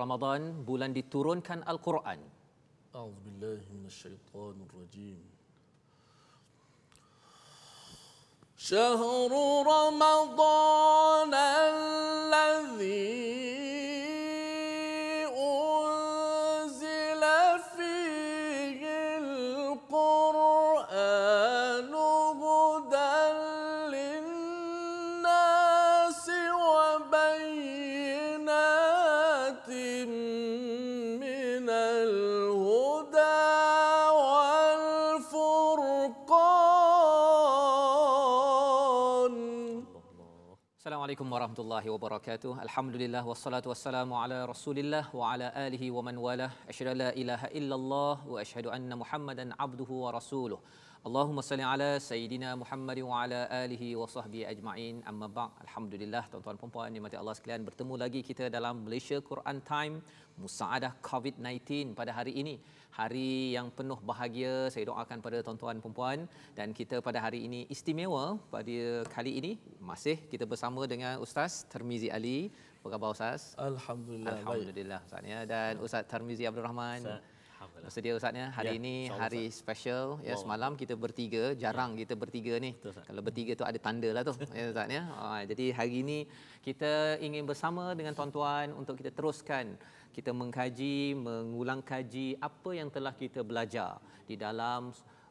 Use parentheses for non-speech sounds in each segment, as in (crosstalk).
Ramadan, bulan diturunkan Al-Quran. A'udzubillahi minasyaitonir rajim. شهر رمضان الذي هدى Assalamualaikum warahmatullahi wabarakatuh. Alhamdulillah wassalatu wassalamu ala Rasulillah wa ala alihi wa man walah. Asyhadu la ilaha illallah wa asyhadu anna Muhammadan abduhu wa rasuluh. Allahumma salli ala sayidina Muhammad wa ala alihi wa sahbihi ajma'in. Amma ba'd. Alhamdulillah tuan-tuan dan puan-puan, nikmat Allah sekalian bertemu lagi kita dalam Malaysia Quran Time musaadah COVID-19 pada hari ini. Hari yang penuh bahagia saya doakan pada tuan-tuan puan-puan dan kita pada hari ini istimewa pada kali ini masih kita bersama dengan Ustaz Termizi Ali. Apa khabar Ustaz? Alhamdulillah. Alhamdulillah. Baik. Ya, dan Ustaz Termizi Abdul Rahman. Ustaz. Alhamdulillah. Sedia Ustaznya, hari ya, ini so hari Ustaz. special. Ya, wow. semalam kita bertiga, jarang ya. kita bertiga ni. Betul, Kalau bertiga tu ada tanda lah tu. ya Ustaznya. Oh, (laughs) ah, jadi hari ini kita ingin bersama dengan tuan-tuan untuk kita teruskan kita mengkaji, mengulang kaji apa yang telah kita belajar di dalam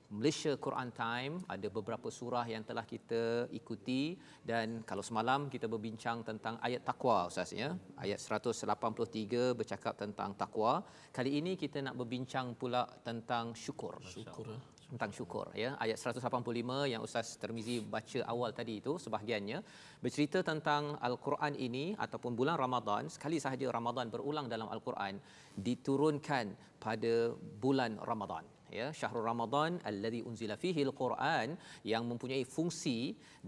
Malaysia Quran Time ada beberapa surah yang telah kita ikuti dan kalau semalam kita berbincang tentang ayat takwa ustaz ya ayat 183 bercakap tentang takwa kali ini kita nak berbincang pula tentang syukur syukur ya. tentang syukur ya ayat 185 yang ustaz Termizi baca awal tadi itu sebahagiannya bercerita tentang al-Quran ini ataupun bulan Ramadan sekali sahaja Ramadan berulang dalam al-Quran diturunkan pada bulan Ramadan ya syahrul ramadan allazi unzila fihi alquran yang mempunyai fungsi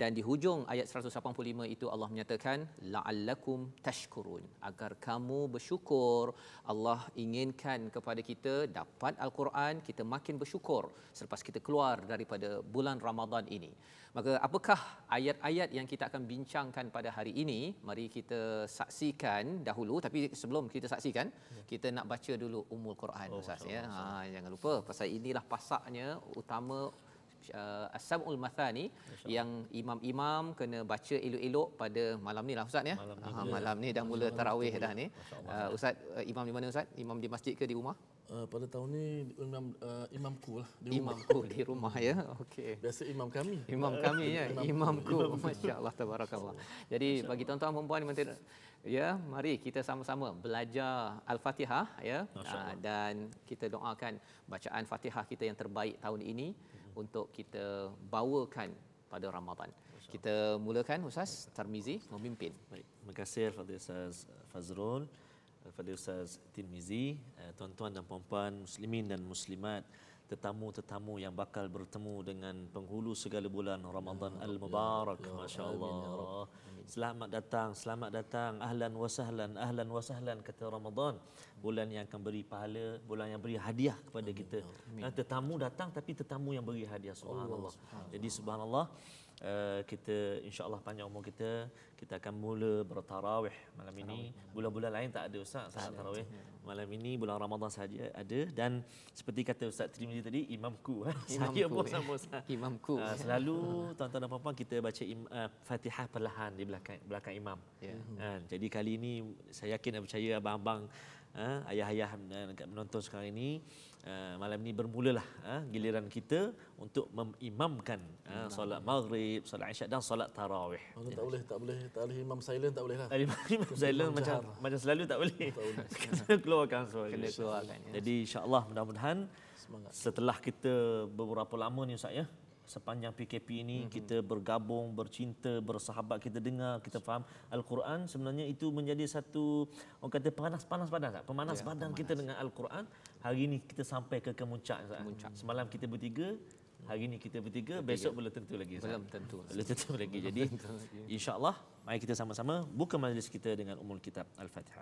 dan di hujung ayat 185 itu Allah menyatakan laallakum tashkurun agar kamu bersyukur Allah inginkan kepada kita dapat alquran kita makin bersyukur selepas kita keluar daripada bulan ramadan ini Maka apakah ayat-ayat yang kita akan bincangkan pada hari ini? Mari kita saksikan dahulu tapi sebelum kita saksikan ya. kita nak baca dulu Ummul Quran oh, Ustaz ya. Ha jangan lupa pasal inilah pasaknya utama uh, As-Sam'ul Mathani yang imam-imam kena baca elok-elok pada malam ni lah Ustaz ya. Malam, ha, malam ni dah mula tarawih dah ni. Uh, Ustaz, uh, imam di mana Ustaz? Imam di masjid ke di rumah? Uh, pada tahun ni imam uh, imamku lah di rumah. Imamku di rumah ya. Okey. Biasa imam kami. Imam kami ya. imamku. Masya-Allah tabarakallah. Jadi Masya bagi tuan-tuan puan-puan menteri ya, mari kita sama-sama belajar Al-Fatihah ya. Uh, dan kita doakan bacaan Fatihah kita yang terbaik tahun ini untuk kita bawakan pada Ramadan. Kita mulakan Ustaz Tarmizi memimpin. Baik. Terima kasih kepada Ustaz Fazrul, kepada eh, Ustaz Tirmizi, eh, tuan-tuan dan puan-puan muslimin dan muslimat, tetamu-tetamu yang bakal bertemu dengan penghulu segala bulan Ramadan ya Al-Mubarak. Ya, Masya-Allah. Ya, selamat datang selamat datang ahlan wasahlan ahlan wasahlan kata Ramadan bulan yang akan beri pahala bulan yang beri hadiah kepada kita ya tetamu datang tapi tetamu yang beri hadiah subhanallah jadi subhanallah uh, kita insyaallah panjang umur kita kita akan mula bertarawih malam ini bulan-bulan lain tak ada ustaz salat tarawih. tarawih malam ini bulan Ramadan saja ada dan seperti kata ustaz Trimidi tadi imamku (laughs) saya pun sama (laughs) imamku uh, ah, selalu tuan-tuan dan puan-puan kita baca im, uh, Fatihah perlahan di belakang belakang imam yeah. Ya. uh, jadi kali ini saya yakin dan percaya abang-abang uh, ayah-ayah uh, menonton sekarang ini Ah, malam ni bermulalah uh, giliran kita untuk memimamkan uh, solat maghrib, solat isyak dan solat tarawih. Ya. Tak boleh, tak boleh, tak boleh imam silent tak boleh lah. Tak imam, imam silent macam macam selalu tak boleh. Tak boleh. (laughs) Kena keluarkan suara. Kena keluarkan. Ya. Jadi insya-Allah mudah-mudahan setelah kita beberapa lama ni Ustaz ya, sepanjang PKP ini mm-hmm. kita bergabung, bercinta, bersahabat, kita dengar, kita faham Al-Quran sebenarnya itu menjadi satu orang kata panas-panas badan tak? Pemanas yeah, badan pemanas. kita dengan Al-Quran. Hari ini kita sampai ke kemuncak. kemuncak. Semalam kita bertiga mhm. Hari ini kita bertiga, bertiga. besok belum tentu lagi. Belum tentu. Belum tentu lagi. Jadi Insyaallah, mari kita sama-sama buka majlis kita dengan umul kitab Al-Fatihah.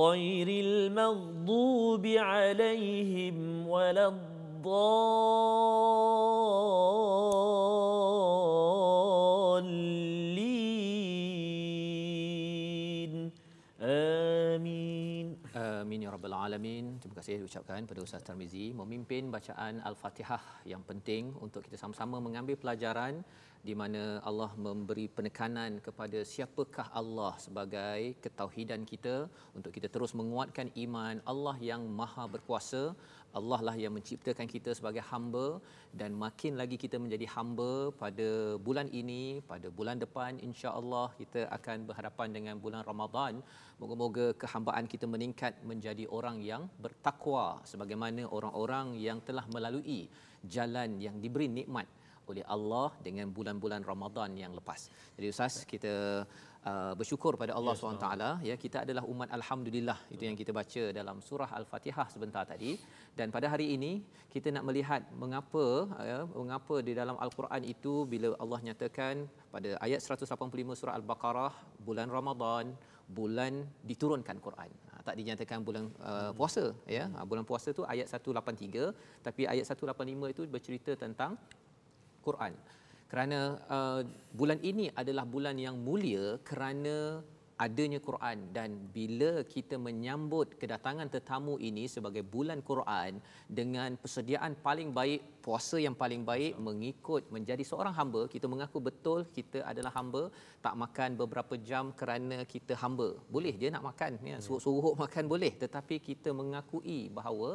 غير المغضوب عليهم ولا الضالين آمين آمين يا رب العالمين Terima kasih ucapkan pada Ustaz Tarmizi memimpin bacaan Al-Fatihah yang penting untuk kita sama-sama mengambil pelajaran di mana Allah memberi penekanan kepada siapakah Allah sebagai ketauhidan kita untuk kita terus menguatkan iman Allah yang maha berkuasa Allah lah yang menciptakan kita sebagai hamba dan makin lagi kita menjadi hamba pada bulan ini pada bulan depan insya-Allah kita akan berhadapan dengan bulan Ramadan moga-moga kehambaan kita meningkat menjadi orang yang bertakwa sebagaimana orang-orang yang telah melalui jalan yang diberi nikmat oleh Allah dengan bulan-bulan Ramadan yang lepas. Jadi Ustaz, kita uh, bersyukur pada Allah SWT. Ya, kita adalah umat Alhamdulillah. Itu yang kita baca dalam surah Al-Fatihah sebentar tadi. Dan pada hari ini, kita nak melihat mengapa uh, mengapa di dalam Al-Quran itu bila Allah nyatakan pada ayat 185 surah Al-Baqarah, bulan Ramadan, bulan diturunkan Quran ha, tak dinyatakan bulan uh, hmm. puasa ya ha, bulan puasa tu ayat 183 tapi ayat 185 itu bercerita tentang Quran. Kerana uh, bulan ini adalah bulan yang mulia kerana adanya Quran dan bila kita menyambut kedatangan tetamu ini sebagai bulan Quran dengan persediaan paling baik, puasa yang paling baik, mengikut menjadi seorang hamba, kita mengaku betul kita adalah hamba, tak makan beberapa jam kerana kita hamba. Boleh je nak makan, ya, ya. suruh-suruh makan boleh, tetapi kita mengakui bahawa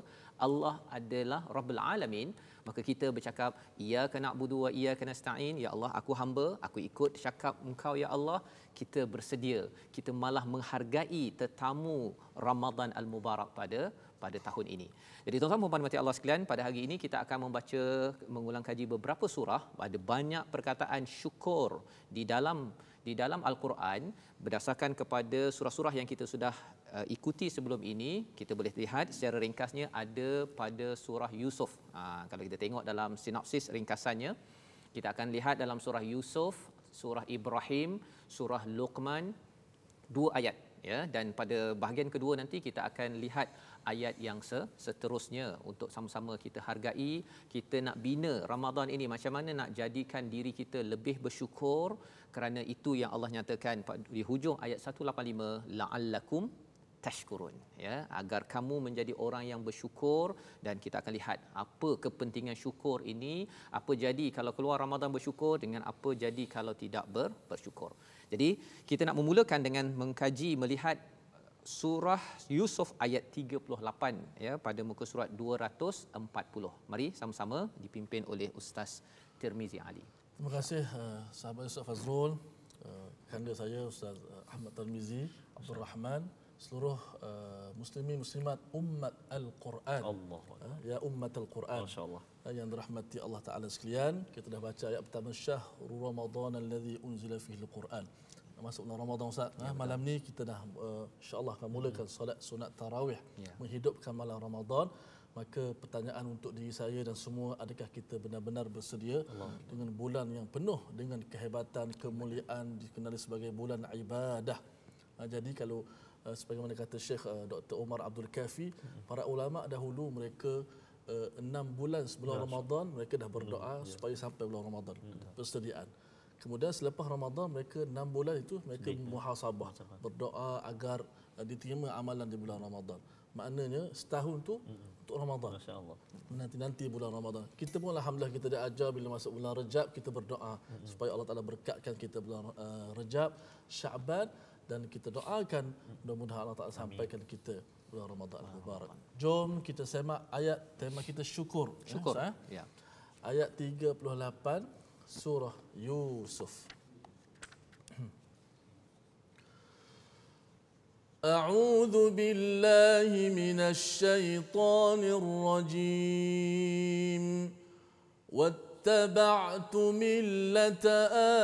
Allah adalah Rabbul Alamin maka kita bercakap ia kena budu wa ia kena stain ya Allah aku hamba aku ikut cakap engkau ya Allah kita bersedia kita malah menghargai tetamu Ramadan Al Mubarak pada pada tahun ini. Jadi tuan-tuan dan puan-puan Allah sekalian, pada hari ini kita akan membaca mengulang kaji beberapa surah ada banyak perkataan syukur di dalam di dalam al-Quran berdasarkan kepada surah-surah yang kita sudah uh, ikuti sebelum ini kita boleh lihat secara ringkasnya ada pada surah Yusuf. Ha, kalau kita tengok dalam sinopsis ringkasannya kita akan lihat dalam surah Yusuf, surah Ibrahim, surah Luqman dua ayat ya dan pada bahagian kedua nanti kita akan lihat ayat yang se, seterusnya untuk sama-sama kita hargai kita nak bina Ramadan ini macam mana nak jadikan diri kita lebih bersyukur kerana itu yang Allah nyatakan di hujung ayat 185 la'allakum tashkurun ya agar kamu menjadi orang yang bersyukur dan kita akan lihat apa kepentingan syukur ini apa jadi kalau keluar Ramadan bersyukur dengan apa jadi kalau tidak ber, bersyukur jadi kita nak memulakan dengan mengkaji melihat surah Yusuf ayat 38 ya pada muka surat 240. Mari sama-sama dipimpin oleh Ustaz Tirmizi Ali. Terima kasih uh, sahabat Ustaz Fazrul, uh, saya Ustaz eh, Ahmad Tirmizi Abdul Rahman, seluruh uh, muslimin muslimat umat Al-Quran. Allah. Uh, ya umat Al-Quran. masya yang dirahmati Allah Taala sekalian, kita dah baca ayat pertama Syahrul Ramadan yang unzila fihi Al-Quran masuk bulan Ramadan Ustaz. Ya, ha, malam ni kita dah uh, insya-Allah akan mulakan hmm. solat sunat tarawih ya. menghidupkan malam Ramadan. Maka pertanyaan untuk diri saya dan semua adakah kita benar-benar bersedia Allah. dengan bulan yang penuh dengan kehebatan, kemuliaan dikenali sebagai bulan ibadah. Uh, jadi kalau uh, sebagaimana kata Syekh uh, Dr. Omar Abdul Kafi, hmm. para ulama dahulu mereka uh, enam bulan sebelum ya, Ramadan mereka dah berdoa ya. supaya sampai bulan Ramadan. Ya. Persediaan. Kemudian selepas Ramadan mereka 6 bulan itu mereka Sedih, ya. muhasabah berdoa agar eh, diterima amalan di bulan Ramadan. Maknanya setahun tu untuk Ramadan. Masya-Allah. Nanti-nanti bulan Ramadan. Kita pun alhamdulillah kita diajar bila masuk bulan Rejab kita berdoa mm-hmm. supaya Allah Taala berkatkan kita bulan uh, Rejab, Syaban dan kita doakan mudah-mudahan Allah Taala sampaikan kita bulan Ramadan mubarak. Jom kita semak ayat tema kita syukur. Syukur. Ya. Eh? ya. Ayat 38 سورة يوسف أعوذ بالله من الشيطان الرجيم واتبعت ملة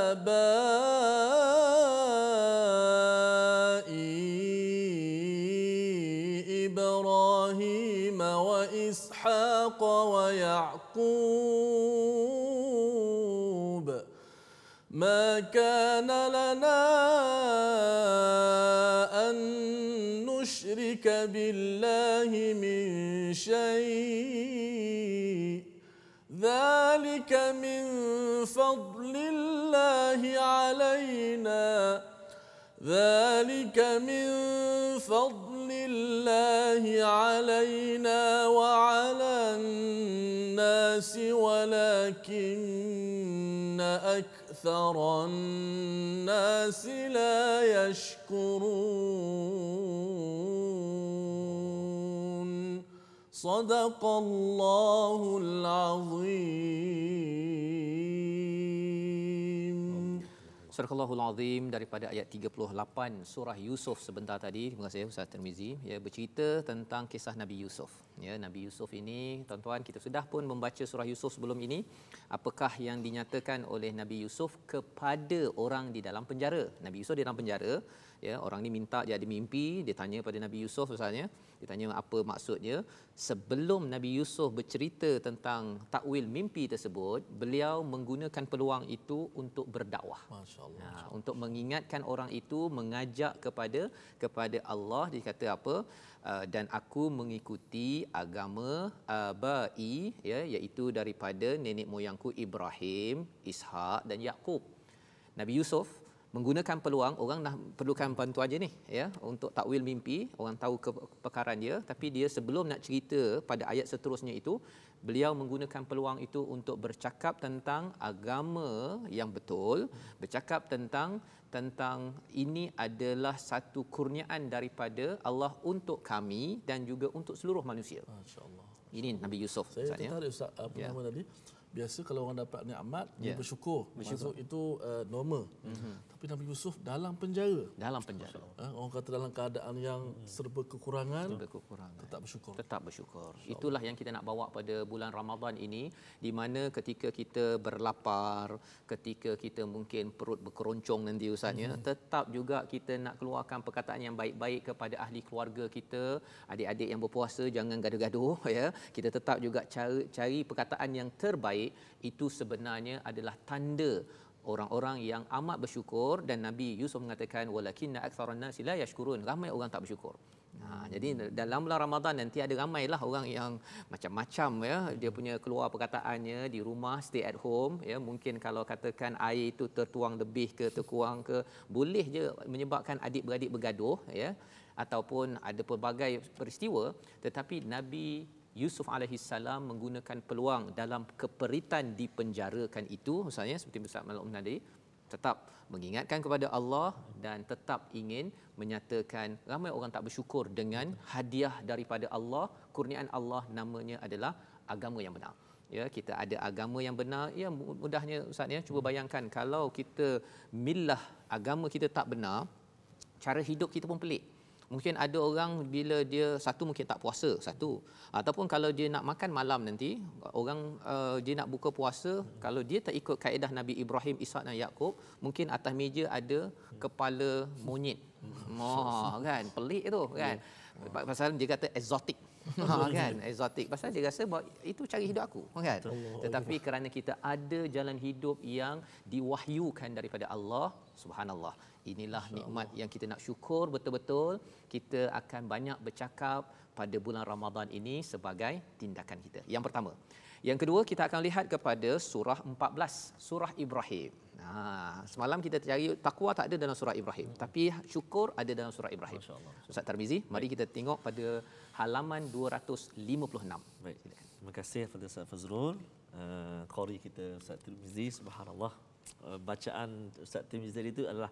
آبائي إبراهيم وإسحاق ويعقوب ما كان لنا أن نشرك بالله من شيء ذلك من فضل الله علينا ذلك من فضل الله علينا وعلى الناس ولكن أكثر أكثر الناس لا يشكرون صدق الله العظيم Surahul Azim daripada ayat 38 surah Yusuf sebentar tadi terima kasih Ustaz Termizi ya bercerita tentang kisah Nabi Yusuf ya Nabi Yusuf ini tuan-tuan kita sudah pun membaca surah Yusuf sebelum ini apakah yang dinyatakan oleh Nabi Yusuf kepada orang di dalam penjara Nabi Yusuf di dalam penjara ya orang ini minta dia ada mimpi dia tanya kepada Nabi Yusuf misalnya dia tanya apa maksudnya sebelum Nabi Yusuf bercerita tentang takwil mimpi tersebut beliau menggunakan peluang itu untuk berdakwah masyaallah ya, untuk mengingatkan orang itu mengajak kepada kepada Allah dia kata apa ha, dan aku mengikuti agama abai ya iaitu daripada nenek moyangku Ibrahim Ishak dan Yakub Nabi Yusuf menggunakan peluang orang dah perlukan bantuan je ni ya untuk takwil mimpi orang tahu kepekaran dia tapi dia sebelum nak cerita pada ayat seterusnya itu beliau menggunakan peluang itu untuk bercakap tentang agama yang betul bercakap tentang tentang ini adalah satu kurniaan daripada Allah untuk kami dan juga untuk seluruh manusia insyaallah ini Nabi Yusuf saya ya. tertarik ustaz apa ya. nama tadi biasa kalau orang dapat nikmat yeah. dia ya. bersyukur. bersyukur maksud itu uh, normal mm-hmm. tapi Nabi Yusuf dalam penjara dalam penjara uh, orang kata dalam keadaan yang mm-hmm. serba kekurangan serba kekurangan tetap bersyukur tetap bersyukur itulah yang kita nak bawa pada bulan Ramadan ini di mana ketika kita berlapar ketika kita mungkin perut berkeroncong nanti usahanya mm-hmm. tetap juga kita nak keluarkan perkataan yang baik-baik kepada ahli keluarga kita adik-adik yang berpuasa jangan gaduh-gaduh (laughs) ya kita tetap juga cari cari perkataan yang terbaik baik itu sebenarnya adalah tanda orang-orang yang amat bersyukur dan Nabi Yusuf mengatakan walakinna aktsarun nasi la yashkurun ramai orang tak bersyukur. Ha, jadi dalam bulan Ramadan nanti ada lah orang yang macam-macam ya dia punya keluar perkataannya di rumah stay at home ya mungkin kalau katakan air itu tertuang lebih ke terkurang ke boleh je menyebabkan adik-beradik bergaduh ya ataupun ada pelbagai peristiwa tetapi Nabi Yusuf alaihi salam menggunakan peluang dalam keperitan dipenjarakan itu misalnya seperti Ustaz Malum tadi tetap mengingatkan kepada Allah dan tetap ingin menyatakan ramai orang tak bersyukur dengan hadiah daripada Allah kurniaan Allah namanya adalah agama yang benar ya kita ada agama yang benar ya mudahnya ustaz ya cuba hmm. bayangkan kalau kita milah agama kita tak benar cara hidup kita pun pelik mungkin ada orang bila dia satu mungkin tak puasa satu ataupun kalau dia nak makan malam nanti orang uh, dia nak buka puasa hmm. kalau dia tak ikut kaedah Nabi Ibrahim Ishak dan Yakub mungkin atas meja ada kepala monyet hmm. Oh, kan pelik itu kan yeah. pasal dia kata exotic (laughs) Ha kan exotic pasal dia rasa bahawa itu cari hidup aku kan tetapi kerana kita ada jalan hidup yang diwahyukan daripada Allah subhanallah inilah nikmat yang kita nak syukur betul-betul kita akan banyak bercakap pada bulan Ramadan ini sebagai tindakan kita yang pertama yang kedua kita akan lihat kepada surah 14, surah Ibrahim. Ha, semalam kita cari takwa tak ada dalam surah Ibrahim, hmm. tapi syukur ada dalam surah Ibrahim. Masya-Allah. Ustaz Tarmizi, mari kita tengok pada halaman 256. Baik, Terima kasih kepada Ustaz Fazrul, uh, eh, kori kita Ustaz Tarmizi, subhanallah. Uh, bacaan Ustaz Tarmizi itu adalah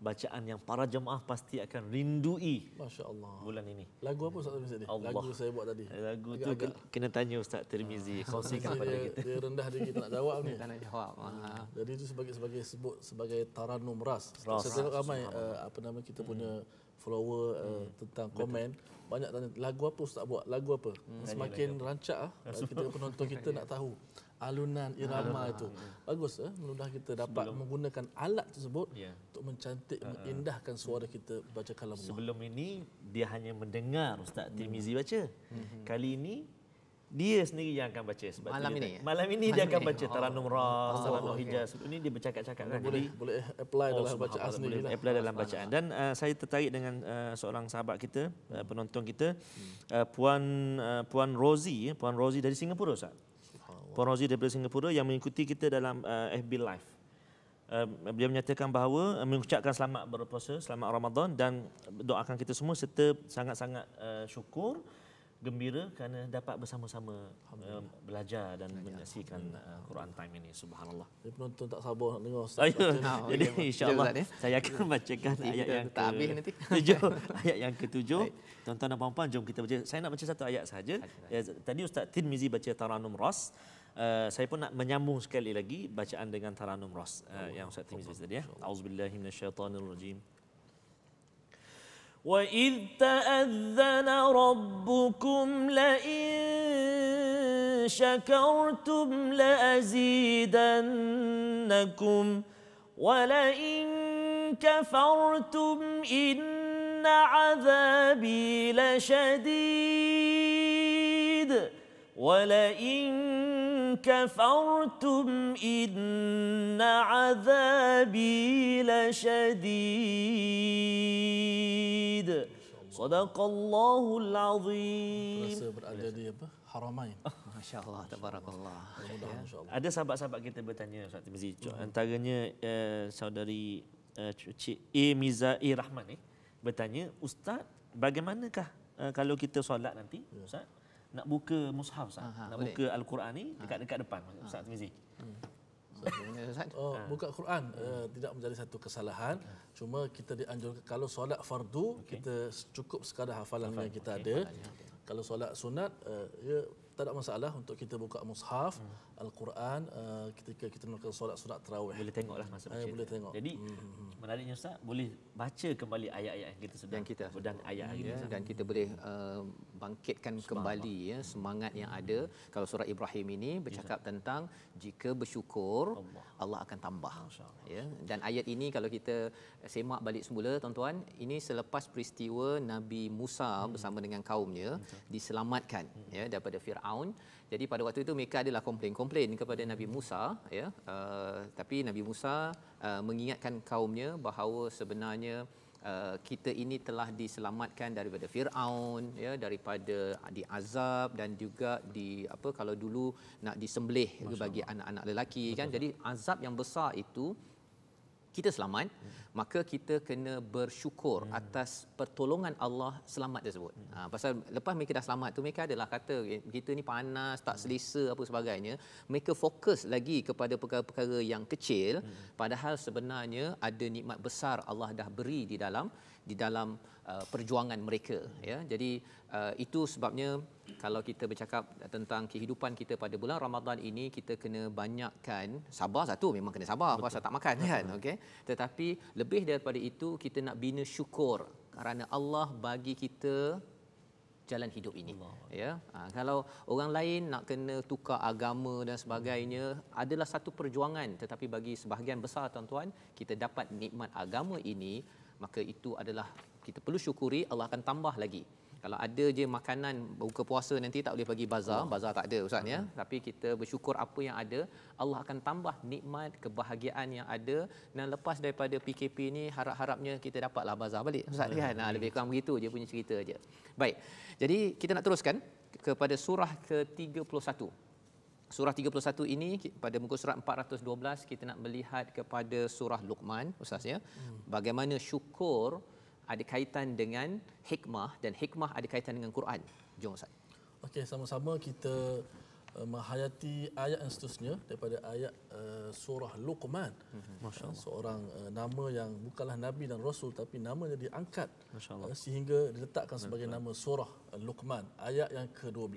bacaan yang para jemaah pasti akan rindui Masya Allah. bulan ini. Lagu apa Ustaz Tirmizi ni? Allah. Lagu saya buat tadi. Lagu tu agak. kena tanya Ustaz Tirmizi. Kau ah. Kongsikan pada kita. Dia rendah dia kita nak jawab ni. Tak nak jawab. Ha. Jadi itu sebagai sebagai sebut sebagai taranum ras. ras saya tengok ramai uh, apa nama kita punya hmm follower eh, hmm. uh, tentang Betul. komen banyak tanya lagu apa ustaz buat lagu apa hmm. semakin rancak ah kita penonton kita nak tahu alunan irama alunan. itu. Hmm. Bagus eh mudah kita dapat sebelum, menggunakan alat tersebut ya. untuk mencantik uh, mengindahkan suara kita baca kalam Sebelum ini dia hanya mendengar Ustaz Tirmizi hmm. baca. hmm Kali ini dia sendiri yang akan baca sebab malam ya? ini. Dia, malam ini malam dia akan baca oh. Taranum Ra, oh, Salam okay. Ini dia bercakap-cakap kan. Boleh Jadi, boleh apply oh, dalam bacaan sendiri. Boleh apply dalam bacaan. Dan uh, saya tertarik dengan uh, seorang sahabat kita, uh, hmm. penonton kita, uh, puan uh, puan Rosie, ya? puan Rosie dari Singapura Ustaz. Puan Rozi daripada Singapura yang mengikuti kita dalam uh, eh, FB Live. Uh, beliau menyatakan bahawa uh, mengucapkan selamat berpuasa, selamat Ramadan dan doakan kita semua serta sangat-sangat uh, syukur, gembira kerana dapat bersama-sama uh, belajar dan menyaksikan uh, Quran Time ini. Subhanallah. Jadi penonton tak sabar nak dengar. Ustaz. Ayuh, nah, (laughs) jadi okay, insyaAllah ya. saya akan bacakan ayat, ayat yang tak habis nanti. (laughs) Tujuh, ayat yang ketujuh. Tuan-tuan dan puan-puan, jom kita baca. Saya nak baca satu ayat saja. Ya, tadi Ustaz Tin Tirmizi baca Taranum Ras. Eh, saya pun nak menyambung sekali lagi bacaan dengan Taranum Ras uh, Allah. yang Ustaz Timiz tadi. Ya. Auzubillahi minasyaitanirrajim. وَإِذْ تَأَذَّنَ رَبُّكُمْ لَئِنْ شَكَرْتُمْ لَأَزِيدَنَّكُمْ وَلَئِنْ كَفَرْتُمْ إِنَّ عَذَابِي لَشَدِيدٌ وَلَئِنْ كفرتم إن عذابي لشديد صدق الله العظيم haramain. Oh, Masya-Allah tabarakallah. Ya. Ada sahabat-sahabat kita bertanya Ustaz Tirmizi. Antaranya uh, saudari uh, Cik A Mizai Rahman ni eh, bertanya, "Ustaz, bagaimanakah uh, kalau kita solat nanti, ya. Ustaz? nak buka mushaf Ustaz. Nak boleh. buka Al-Quran ni dekat-dekat depan Ustaz Tirmizi. Hmm. Oh, ha. buka Quran uh, tidak menjadi satu kesalahan. Cuma kita dianjurkan kalau solat fardu okay. kita cukup sekadar hafalan yang kita okay. ada. Ya, okay. Kalau solat sunat uh, ya tak ada masalah untuk kita buka mushaf hmm. al-Quran uh, ketika kita melakukan solat surat tarawih. Boleh tengoklah masa baca. Eh, ya, boleh tengok. Jadi hmm, hmm, hmm. menariknya ustaz boleh baca kembali ayat-ayat yang kita sedang dan kita dan ayat hmm. ya, dan kita boleh uh, bangkitkan semangat. kembali ya semangat yang ada hmm. kalau surah Ibrahim ini bercakap ya, tentang jika bersyukur Allah, Allah akan tambah. Ya dan ayat ini kalau kita semak balik semula tuan-tuan ini selepas peristiwa Nabi Musa hmm. bersama dengan kaumnya hmm. diselamatkan ya daripada Firaun Firaun. Jadi pada waktu itu mereka adalah komplain-komplain kepada Nabi Musa ya. Uh, tapi Nabi Musa uh, mengingatkan kaumnya bahawa sebenarnya Uh, kita ini telah diselamatkan daripada Firaun ya daripada ah, diazab dan juga di apa kalau dulu nak disembelih bagi anak-anak lelaki kan jadi azab yang besar itu kita selamat hmm. maka kita kena bersyukur hmm. atas pertolongan Allah selamat tersebut. Hmm. Ha, pasal lepas mereka dah selamat tu mereka adalah kata eh, kita ni panas tak hmm. selesa apa sebagainya mereka fokus lagi kepada perkara-perkara yang kecil hmm. padahal sebenarnya ada nikmat besar Allah dah beri di dalam di dalam uh, perjuangan mereka ya jadi uh, itu sebabnya kalau kita bercakap tentang kehidupan kita pada bulan Ramadan ini kita kena banyakkan sabar satu memang kena sabar Betul. pasal tak makan kan okey tetapi lebih daripada itu kita nak bina syukur kerana Allah bagi kita jalan hidup ini ya ha, kalau orang lain nak kena tukar agama dan sebagainya adalah satu perjuangan tetapi bagi sebahagian besar tuan-tuan kita dapat nikmat agama ini maka itu adalah kita perlu syukuri Allah akan tambah lagi kalau ada je makanan buka puasa nanti tak boleh bagi bazar, bazar tak ada ustaz ya. Hmm. Tapi kita bersyukur apa yang ada, Allah akan tambah nikmat kebahagiaan yang ada dan lepas daripada PKP ni harap-harapnya kita dapatlah bazar balik ustaz Ya. Hmm. Kan? Ha, nah lebih kurang begitu je punya cerita aje. Baik. Jadi kita nak teruskan kepada surah ke-31. Surah 31 ini pada muka surat 412 kita nak melihat kepada surah Luqman ustaz ya. Hmm. Bagaimana syukur ada kaitan dengan hikmah dan hikmah ada kaitan dengan Quran. Jom ustaz. Okey sama-sama kita uh, menghayati ayat yang seterusnya daripada ayat uh, surah Luqman. Hmm. Uh, seorang uh, nama yang bukanlah nabi dan rasul tapi nama dia diangkat. masya Uh, sehingga diletakkan sebagai nama surah uh, Luqman ayat yang ke-12.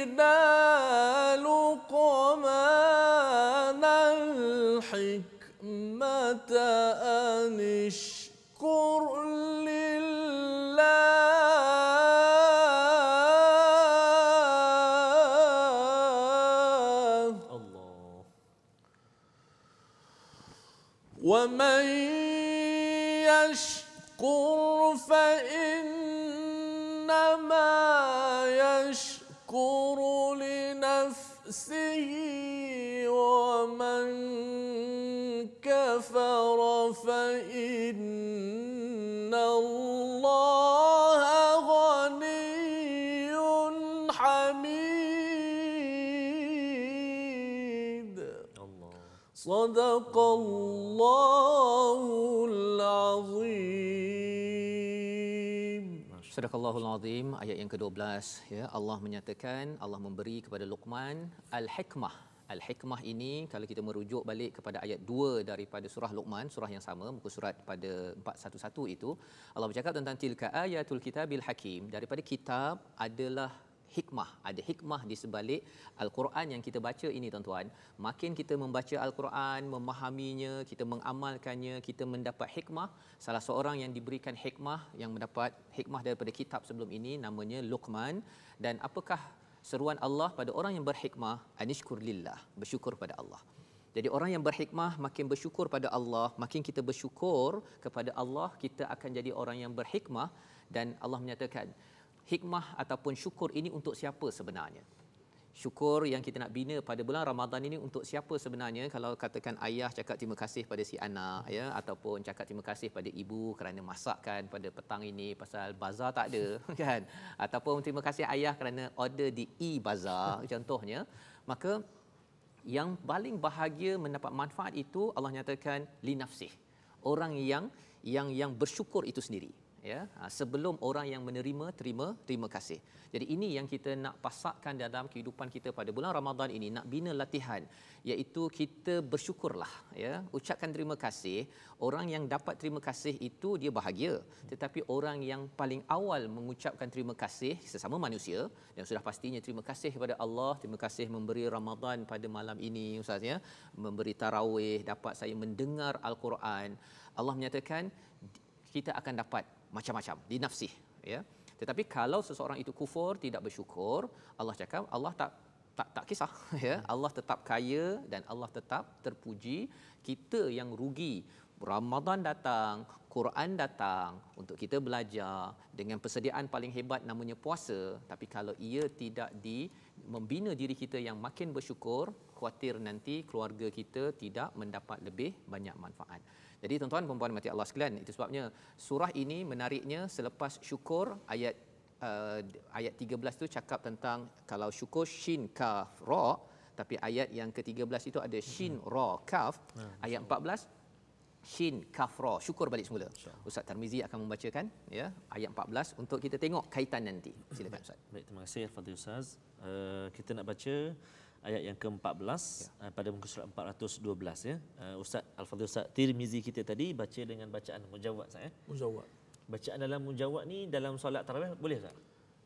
Allahul Azim ayat yang ke-12 ya Allah menyatakan Allah memberi kepada Luqman al-hikmah al-hikmah ini kalau kita merujuk balik kepada ayat 2 daripada surah Luqman surah yang sama muka surat pada 411 itu Allah bercakap tentang tilka ayatul kitabil hakim daripada kitab adalah hikmah ada hikmah di sebalik al-Quran yang kita baca ini tuan-tuan makin kita membaca al-Quran memahaminya kita mengamalkannya kita mendapat hikmah salah seorang yang diberikan hikmah yang mendapat hikmah daripada kitab sebelum ini namanya Luqman dan apakah seruan Allah pada orang yang berhikmah anishkur lillah bersyukur pada Allah jadi orang yang berhikmah makin bersyukur pada Allah makin kita bersyukur kepada Allah kita akan jadi orang yang berhikmah dan Allah menyatakan hikmah ataupun syukur ini untuk siapa sebenarnya? Syukur yang kita nak bina pada bulan Ramadan ini untuk siapa sebenarnya? Kalau katakan ayah cakap terima kasih pada si anak ya ataupun cakap terima kasih pada ibu kerana masakkan pada petang ini pasal bazar tak ada (laughs) kan? Ataupun terima kasih ayah kerana order di e-bazar contohnya. Maka yang paling bahagia mendapat manfaat itu Allah nyatakan li nafsih. Orang yang yang yang bersyukur itu sendiri ya ah, sebelum orang yang menerima terima terima kasih. Jadi ini yang kita nak pasakkan dalam kehidupan kita pada bulan Ramadan ini nak bina latihan iaitu kita bersyukurlah ya ucapkan terima kasih. Orang yang dapat terima kasih itu dia bahagia. Tetapi orang yang paling awal mengucapkan terima kasih sesama manusia yang sudah pastinya terima kasih kepada Allah, terima kasih memberi Ramadan pada malam ini ustaz ya, memberi tarawih, dapat saya mendengar al-Quran. Allah menyatakan kita akan dapat macam-macam dinafsih ya tetapi kalau seseorang itu kufur tidak bersyukur Allah cakap Allah tak tak tak kisah (laughs) ya Allah tetap kaya dan Allah tetap terpuji kita yang rugi Ramadan datang, Quran datang untuk kita belajar dengan persediaan paling hebat namanya puasa, tapi kalau ia tidak di membina diri kita yang makin bersyukur, khuatir nanti keluarga kita tidak mendapat lebih banyak manfaat. Jadi tuan-tuan puan-puan mati Allah sekalian, itu sebabnya surah ini menariknya selepas syukur ayat uh, ayat 13 tu cakap tentang kalau syukur shin kaf ra tapi ayat yang ke-13 itu ada shin hmm. ra kaf ya, ayat 14 Shin kafra syukur balik semula. Ustaz Tarmizi akan membacakan ya ayat 14 untuk kita tengok kaitan nanti. Silakan Ustaz. Baik, terima kasih Fadil Ustaz. Uh, kita nak baca ayat yang ke-14 ya. uh, pada muka surat 412 ya. Eh, Ustaz Al-Fadhil Ustaz Tirmizi kita tadi baca dengan bacaan mujawwad saya. Mujawwad. Bacaan dalam mujawwad ni dalam solat tarawih boleh tak?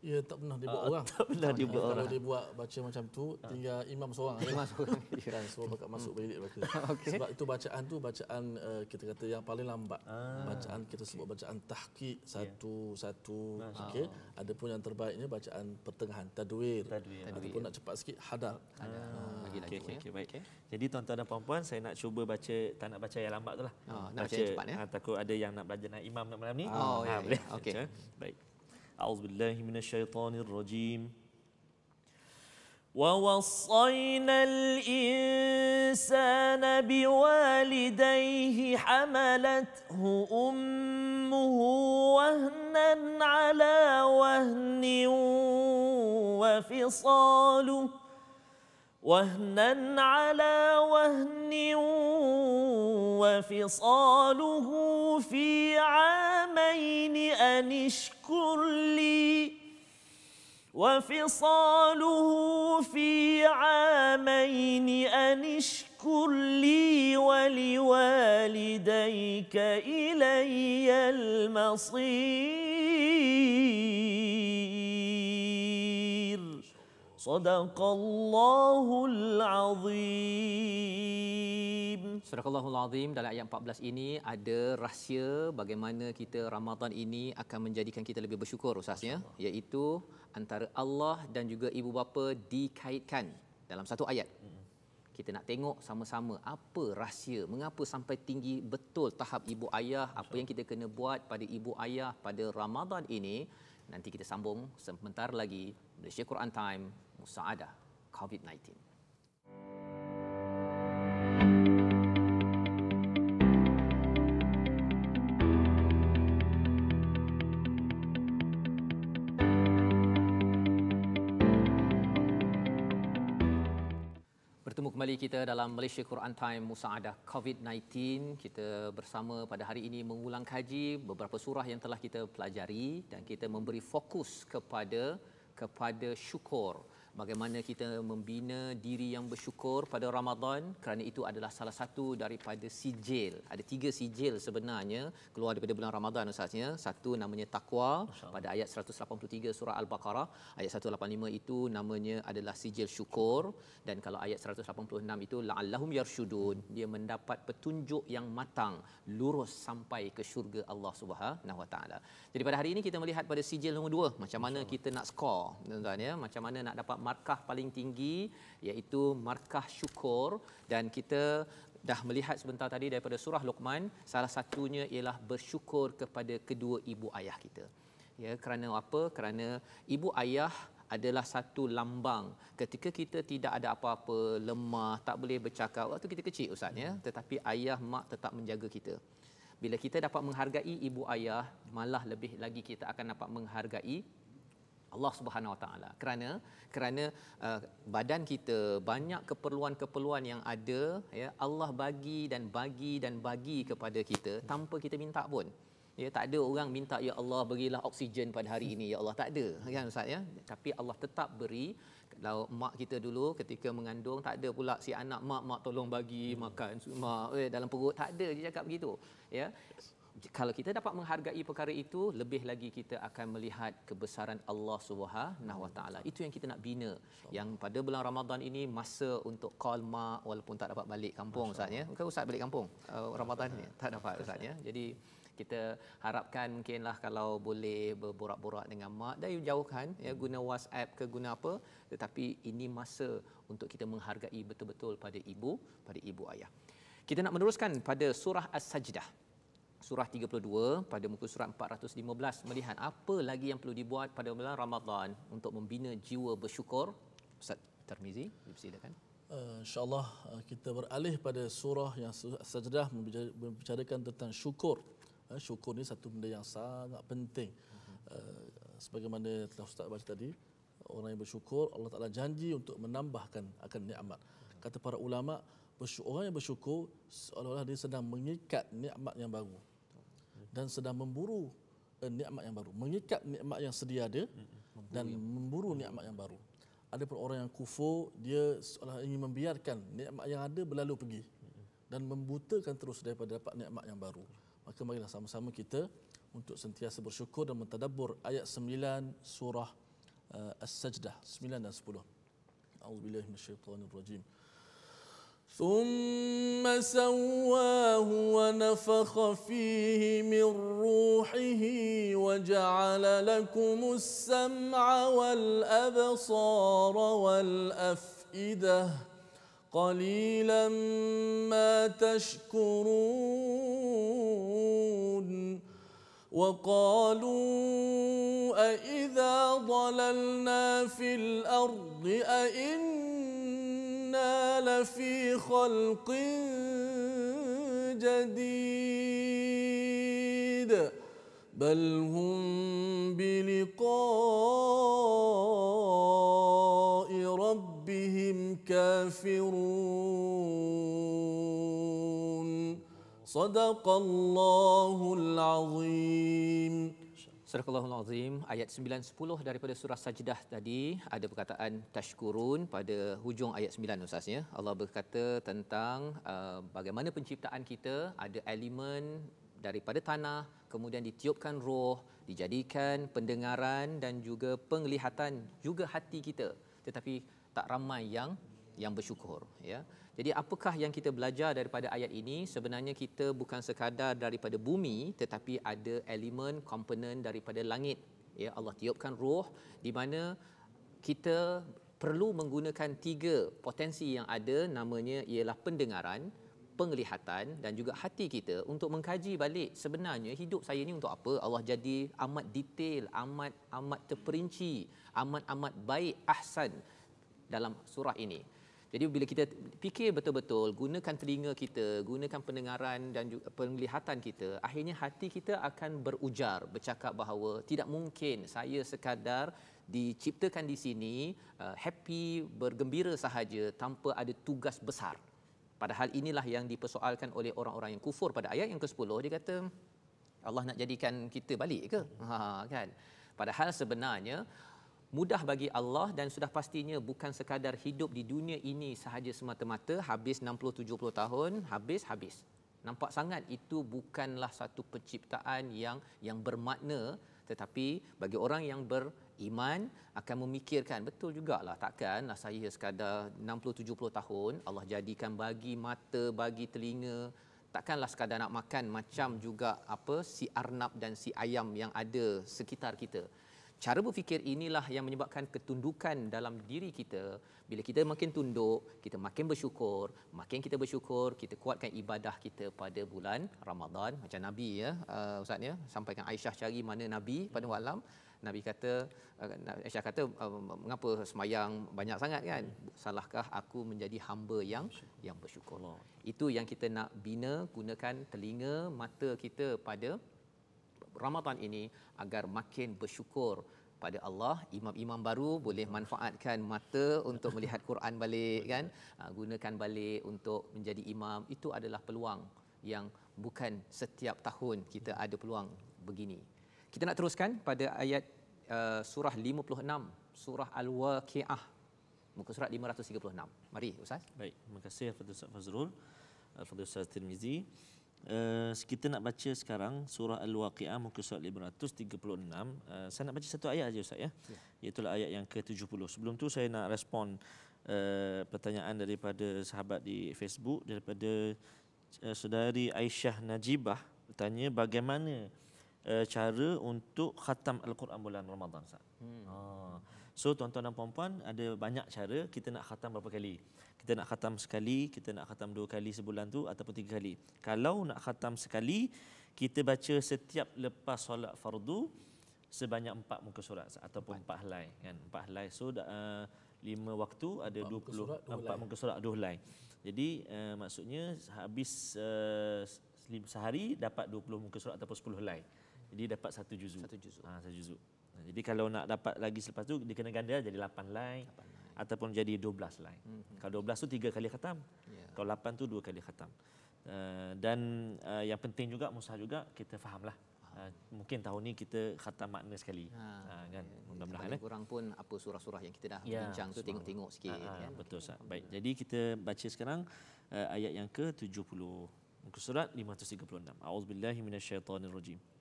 Ya tak pernah dibuat uh, ah, orang. Tak pernah dibuat orang. Kalau dia buat baca macam tu ah. tinggal imam seorang aja. Imam seorang. Ya. (laughs) Kan bakal masuk hmm. bilik mereka. (laughs) Okay. Sebab itu bacaan tu bacaan uh, kita kata yang paling lambat. Ah. Bacaan kita sebut bacaan tahqiq ya. satu yeah. satu nah, okey. Ada pun yang terbaiknya bacaan pertengahan tadwir. Tadwir. tadwir. Ataupun nak cepat sikit hadar. Ada. Ah. ah okey okay, ya. okay, baik. Okay. Jadi tuan-tuan dan puan-puan saya nak cuba baca tak nak baca yang lambat tu lah. Oh, nak baca, baca yang cepat ya. takut ada yang nak belajar nak imam nak malam ni. Oh, ha, ya, yeah, boleh. Okay. Baik. Okay. أعوذ بالله من الشيطان الرجيم ووصينا الإنسان بوالديه حملته أمه وهنا على وهن وفصاله وهنا على وهن وفصاله في عام الحرمين أن اشكر لي وفصاله في عامين أن اشكر لي ولوالديك إلي المصير صدق الله العظيم Surah Al-Azim dalam ayat 14 ini ada rahsia bagaimana kita Ramadan ini akan menjadikan kita lebih bersyukur usahanya iaitu antara Allah dan juga ibu bapa dikaitkan dalam satu ayat. Hmm. Kita nak tengok sama-sama apa rahsia, mengapa sampai tinggi betul tahap ibu ayah, apa yang kita kena buat pada ibu ayah pada Ramadan ini. Nanti kita sambung sebentar lagi Malaysia Quran Time Musaadah COVID-19. kembali kita dalam Malaysia Quran Time Musaadah COVID-19. Kita bersama pada hari ini mengulang kaji beberapa surah yang telah kita pelajari dan kita memberi fokus kepada kepada syukur bagaimana kita membina diri yang bersyukur pada Ramadan kerana itu adalah salah satu daripada sijil. Ada tiga sijil sebenarnya keluar daripada bulan Ramadan usahanya. Satu namanya takwa pada ayat 183 surah Al-Baqarah. Ayat 185 itu namanya adalah sijil syukur dan kalau ayat 186 itu la'allahum yarshudun dia mendapat petunjuk yang matang lurus sampai ke syurga Allah Subhanahu Wa Taala. Jadi pada hari ini kita melihat pada sijil nombor dua macam mana kita nak skor tuan-tuan ya macam mana nak dapat markah paling tinggi iaitu markah syukur dan kita dah melihat sebentar tadi daripada surah Luqman salah satunya ialah bersyukur kepada kedua ibu ayah kita. Ya kerana apa? Kerana ibu ayah adalah satu lambang ketika kita tidak ada apa-apa lemah tak boleh bercakap waktu kita kecil ustaz ya tetapi ayah mak tetap menjaga kita bila kita dapat menghargai ibu ayah malah lebih lagi kita akan dapat menghargai Allah Subhanahu Wa Taala. Kerana kerana uh, badan kita banyak keperluan-keperluan yang ada, ya Allah bagi dan bagi dan bagi kepada kita tanpa kita minta pun. Ya tak ada orang minta ya Allah berilah oksigen pada hari ini ya Allah tak ada kan ustaz ya. Tapi Allah tetap beri kalau mak kita dulu ketika mengandung tak ada pula si anak mak mak tolong bagi makan mak eh, dalam perut tak ada dia cakap begitu ya kalau kita dapat menghargai perkara itu lebih lagi kita akan melihat kebesaran Allah Subhanahu Wa Taala itu yang kita nak bina yang pada bulan Ramadan ini masa untuk call mak walaupun tak dapat balik kampung ustaz ya kan ustaz balik kampung uh, Ramadan ni tak dapat ustaz ya jadi kita harapkan mungkinlah kalau boleh berborak-borak dengan mak dan jauhkan ya hmm. guna WhatsApp ke guna apa tetapi ini masa untuk kita menghargai betul-betul pada ibu pada ibu ayah kita nak meneruskan pada surah as-sajdah surah 32 pada muka surat 415 melihat apa lagi yang perlu dibuat pada bulan Ramadan untuk membina jiwa bersyukur. Ustaz Tarmizi, silakan. Uh, eh, InsyaAllah eh, kita beralih pada surah yang sajadah membicarakan tentang syukur. Uh, syukur ni satu benda yang sangat penting. Uh, sebagaimana telah Ustaz baca tadi, orang yang bersyukur, Allah Ta'ala janji untuk menambahkan akan ni'mat. Kata para ulama', Orang yang bersyukur, seolah-olah dia sedang mengikat nikmat yang baru dan sedang memburu uh, nikmat yang baru mengikat nikmat yang sedia ada dan memburu nikmat yang baru ada pun orang yang kufur dia seolah ingin membiarkan nikmat yang ada berlalu pergi dan membutakan terus daripada dapat nikmat yang baru maka marilah sama-sama kita untuk sentiasa bersyukur dan mentadabbur ayat 9 surah uh, as-sajdah 9 dan 10 auzubillahi minasyaitanirrajim rajim ثم سواه ونفخ فيه من روحه وجعل لكم السمع والابصار والافئده قليلا ما تشكرون وقالوا أإذا ضللنا في الأرض أإنا لفي خلق جديد بل هم بلقاء ربهم كافرون صدق الله العظيم Surah Al-Azim ayat 9-10 daripada surah Sajdah tadi ada perkataan Tashkurun pada hujung ayat 9 Ustaz ya. Allah berkata tentang uh, bagaimana penciptaan kita ada elemen daripada tanah kemudian ditiupkan roh dijadikan pendengaran dan juga penglihatan juga hati kita tetapi tak ramai yang yang bersyukur ya. Jadi apakah yang kita belajar daripada ayat ini? Sebenarnya kita bukan sekadar daripada bumi tetapi ada elemen komponen daripada langit. Ya Allah tiupkan roh di mana kita perlu menggunakan tiga potensi yang ada namanya ialah pendengaran, penglihatan dan juga hati kita untuk mengkaji balik sebenarnya hidup saya ini untuk apa? Allah jadi amat detail, amat amat terperinci, amat amat baik ahsan dalam surah ini. Jadi bila kita fikir betul-betul gunakan telinga kita, gunakan pendengaran dan juga penglihatan kita, akhirnya hati kita akan berujar, bercakap bahawa tidak mungkin saya sekadar diciptakan di sini uh, happy, bergembira sahaja tanpa ada tugas besar. Padahal inilah yang dipersoalkan oleh orang-orang yang kufur pada ayat yang ke-10 dia kata Allah nak jadikan kita balik ke? Ha kan. Padahal sebenarnya mudah bagi Allah dan sudah pastinya bukan sekadar hidup di dunia ini sahaja semata-mata habis 60 70 tahun habis habis nampak sangat itu bukanlah satu penciptaan yang yang bermakna tetapi bagi orang yang beriman akan memikirkan betul jugalah takkanlah saya sekadar 60 70 tahun Allah jadikan bagi mata bagi telinga takkanlah sekadar nak makan macam juga apa si arnab dan si ayam yang ada sekitar kita Cara berfikir inilah yang menyebabkan ketundukan dalam diri kita. Bila kita makin tunduk, kita makin bersyukur. Makin kita bersyukur, kita kuatkan ibadah kita pada bulan Ramadan. Macam Nabi ya, uh, Ustaz ya. Sampaikan Aisyah cari mana Nabi pada malam. Nabi kata, uh, Aisyah kata, uh, mengapa semayang banyak sangat kan? Salahkah aku menjadi hamba yang yang bersyukur? Itu yang kita nak bina, gunakan telinga, mata kita pada Ramadan ini agar makin bersyukur pada Allah imam-imam baru boleh manfaatkan mata untuk melihat Quran balik kan ah, gunakan balik untuk menjadi imam itu adalah peluang yang bukan setiap tahun kita ada peluang begini kita nak teruskan pada ayat uh, surah 56 surah al-waqiah muka surat 536 mari ustaz baik terima kasih kepada ustaz Fazrul kepada ustaz Tirmizi Uh, kita nak baca sekarang surah Al-Waqi'ah muka surat 536. Uh, eh, saya nak baca satu ayat aja Ustaz ya. Yeah. Itulah ayat yang ke-70. Sebelum tu saya nak respon uh, pertanyaan daripada sahabat di Facebook daripada uh, saudari Aisyah Najibah bertanya bagaimana uh, cara untuk khatam Al-Quran bulan Ramadan Ustaz. Hmm. Uh, So tuan-tuan dan puan-puan ada banyak cara kita nak khatam berapa kali. Kita nak khatam sekali, kita nak khatam dua kali sebulan tu ataupun tiga kali. Kalau nak khatam sekali, kita baca setiap lepas solat fardu sebanyak empat muka surat ataupun empat, empat helai. Kan? Empat helai. So uh, lima waktu ada ah, empat 20 muka surat, empat muka surat dua helai. Jadi uh, maksudnya habis uh, sehari dapat 20 muka surat ataupun sepuluh helai. Jadi dapat satu juzuk. Satu juzuk. Ha, satu juzuk. Jadi kalau nak dapat lagi selepas tu dia kena ganda jadi 8 line, 8 line. ataupun jadi 12 line. Mm-hmm. Kalau 12 tu tiga kali khatam. Yeah. Kalau 8 tu dua kali khatam. Uh, dan uh, yang penting juga musah juga kita fahamlah. Uh, mungkin tahun ni kita khatam makna sekali. Ha, ha kan. Ya, ya. Mudah-mudahan eh. kurang pun apa surah-surah yang kita dah ya, bincang tu tengok-tengok sikit ha, ha, kan. Betul okay. Baik. Jadi kita baca sekarang uh, ayat yang ke-70 muka surat 536. A'udzubillahi minasyaitonirrajim. rajim.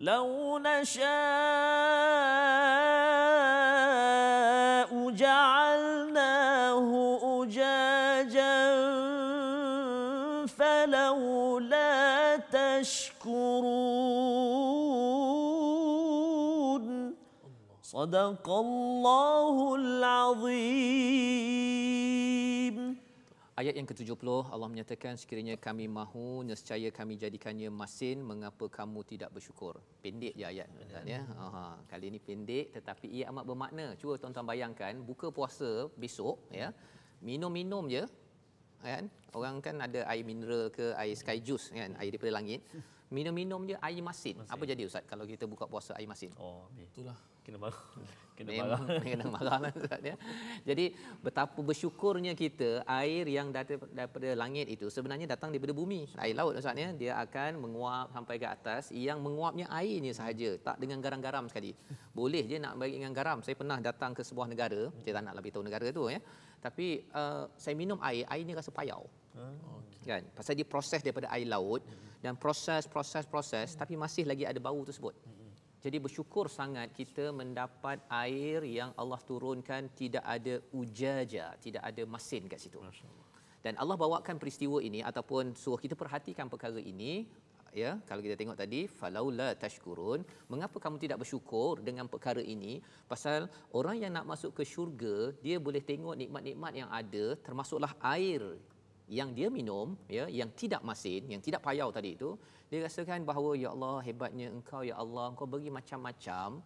لو نشاء جعلناه أجاجا فلولا تشكرون صدق الله العظيم Ayat yang ke-70 Allah menyatakan sekiranya kami mahu nescaya kami jadikannya masin mengapa kamu tidak bersyukur. Pendek je ayat sebenarnya. Ha kali ini pendek tetapi ia amat bermakna. Cuba tuan-tuan bayangkan buka puasa besok ya. Minum-minum je kan. Orang kan ada air mineral ke air sky juice kan air daripada langit minum-minum je air masin. masin. Apa jadi ustaz kalau kita buka puasa air masin? Oh, itulah kena marah. (laughs) Kena marah. (laughs) kena marah lah ustaz ya. Jadi betapa bersyukurnya kita air yang datang daripada langit itu sebenarnya datang daripada bumi. Air laut ustaz ya, dia akan menguap sampai ke atas yang menguapnya airnya sahaja, tak dengan garam-garam sekali. Boleh je nak bagi dengan garam. Saya pernah datang ke sebuah negara, saya tak nak lebih tahu negara itu ya. Tapi uh, saya minum air, airnya rasa payau. okay. Ah. Kan? Pasal dia proses daripada air laut. Hmm dan proses proses proses hmm. tapi masih lagi ada bau tersebut. Hmm. Jadi bersyukur sangat kita mendapat air yang Allah turunkan tidak ada ujaja, tidak ada masin kat situ. Dan Allah bawakan peristiwa ini ataupun suruh kita perhatikan perkara ini ya kalau kita tengok tadi falaula tashkurun mengapa kamu tidak bersyukur dengan perkara ini pasal orang yang nak masuk ke syurga dia boleh tengok nikmat-nikmat yang ada termasuklah air yang dia minum ya yang tidak masin yang tidak payau tadi itu dia rasakan bahawa ya Allah hebatnya engkau ya Allah engkau bagi macam-macam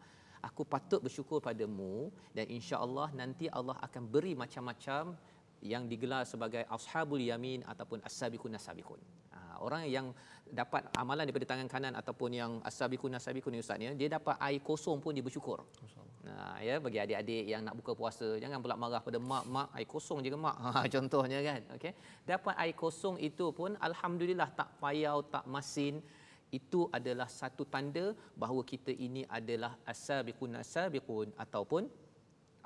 aku patut bersyukur padamu dan insya-Allah nanti Allah akan beri macam-macam yang digelar sebagai ashabul yamin ataupun as-sabiqun as ha, orang yang dapat amalan daripada tangan kanan ataupun yang asabiqun asabiqun ni ustaz ni ya, dia dapat air kosong pun dia bersyukur. Nah, ha, ya bagi adik-adik yang nak buka puasa jangan pula marah pada mak mak air kosong je ke mak (laughs) ha, contohnya kan okey dapat air kosong itu pun alhamdulillah tak payau tak masin itu adalah satu tanda bahawa kita ini adalah asabiqun asabiqun ataupun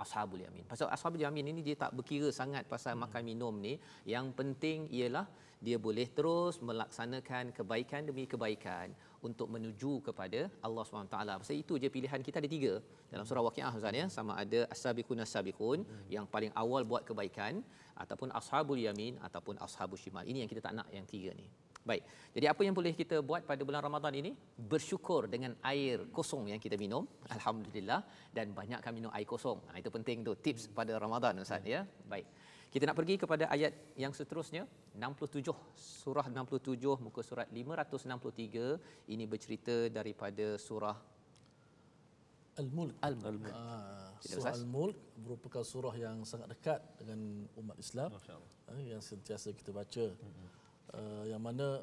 ashabul yamin pasal ashabul yamin ini dia tak berkira sangat pasal hmm. makan minum ni yang penting ialah dia boleh terus melaksanakan kebaikan demi kebaikan untuk menuju kepada Allah SWT. Sebab itu je pilihan kita ada tiga dalam surah Waqi'ah Ustaz ya. Sama ada as-sabiqun sabiqun hmm. yang paling awal buat kebaikan ataupun ashabul yamin ataupun ashabul shimal. Ini yang kita tak nak yang tiga ni. Baik. Jadi apa yang boleh kita buat pada bulan Ramadan ini? Bersyukur dengan air kosong yang kita minum. Alhamdulillah dan banyakkan minum air kosong. Nah, itu penting tu tips pada Ramadan Ustaz ya. Baik. Kita nak pergi kepada ayat yang seterusnya 67 surah 67 muka surat 563 ini bercerita daripada surah Al-Mulk. Al-Mulk. Ah, surah Al-Mulk merupakan surah yang sangat dekat dengan umat Islam. Eh, yang sentiasa kita baca. Uh, yang mana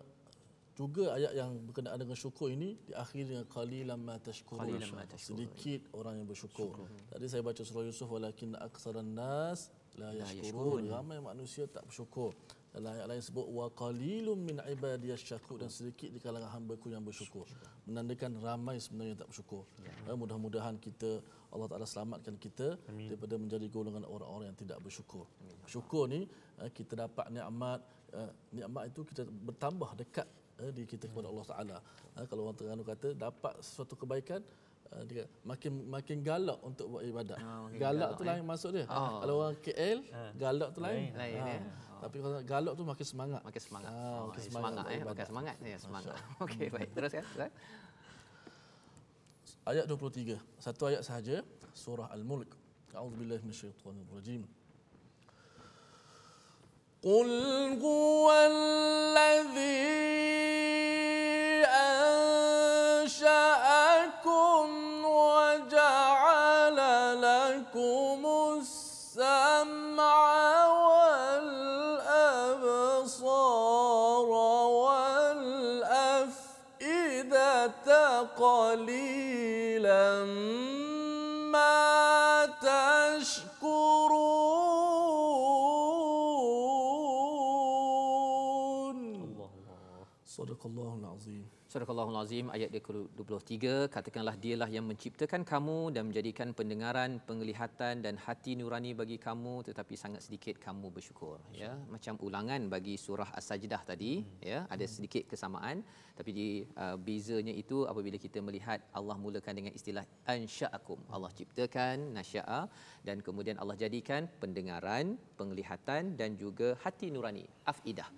juga ayat yang berkenaan dengan syukur ini diakhiri dengan qalilan ma tashkurun. Sedikit orang yang bersyukur. Tadi saya baca surah Yusuf walakin aktsaran nas la yashkurun ramai manusia tak bersyukur dalam ayat lain sebut wa qalilum min ibadiyasyakur dan sedikit di kalangan hamba-Ku yang bersyukur menandakan ramai sebenarnya tak bersyukur ya. Eh, mudah-mudahan kita Allah Taala selamatkan kita Amin. daripada menjadi golongan orang-orang yang tidak bersyukur Amin. syukur ni eh, kita dapat nikmat eh, nikmat itu kita bertambah dekat di kita kepada Allah Taala kalau orang Terengganu kata dapat sesuatu kebaikan Ah, dia makin makin galak untuk buat ibadat. Oh, galak, galak tu lah eh. lain maksud dia. Oh. Kalau orang KL, galak tu lain. lain, lain ha. oh. Tapi kalau galak tu makin semangat. Makin semangat. Ha, oh, makin semangat, semangat eh. Makin semangat. Ya, semangat. (laughs) Okey, baik. Teruskan. Eh, ayat 23. Satu ayat sahaja. Surah Al-Mulk. A'udzubillahi minasyaitonir rajim. Qul huwallazi Allah Al Azim ayat 23 katakanlah dialah yang menciptakan kamu dan menjadikan pendengaran, penglihatan dan hati nurani bagi kamu tetapi sangat sedikit kamu bersyukur ya macam ulangan bagi surah As-Sajdah tadi hmm. ya ada hmm. sedikit kesamaan tapi di uh, bezanya itu apabila kita melihat Allah mulakan dengan istilah ansyaakum Allah ciptakan nasyaa dan kemudian Allah jadikan pendengaran, penglihatan dan juga hati nurani afidah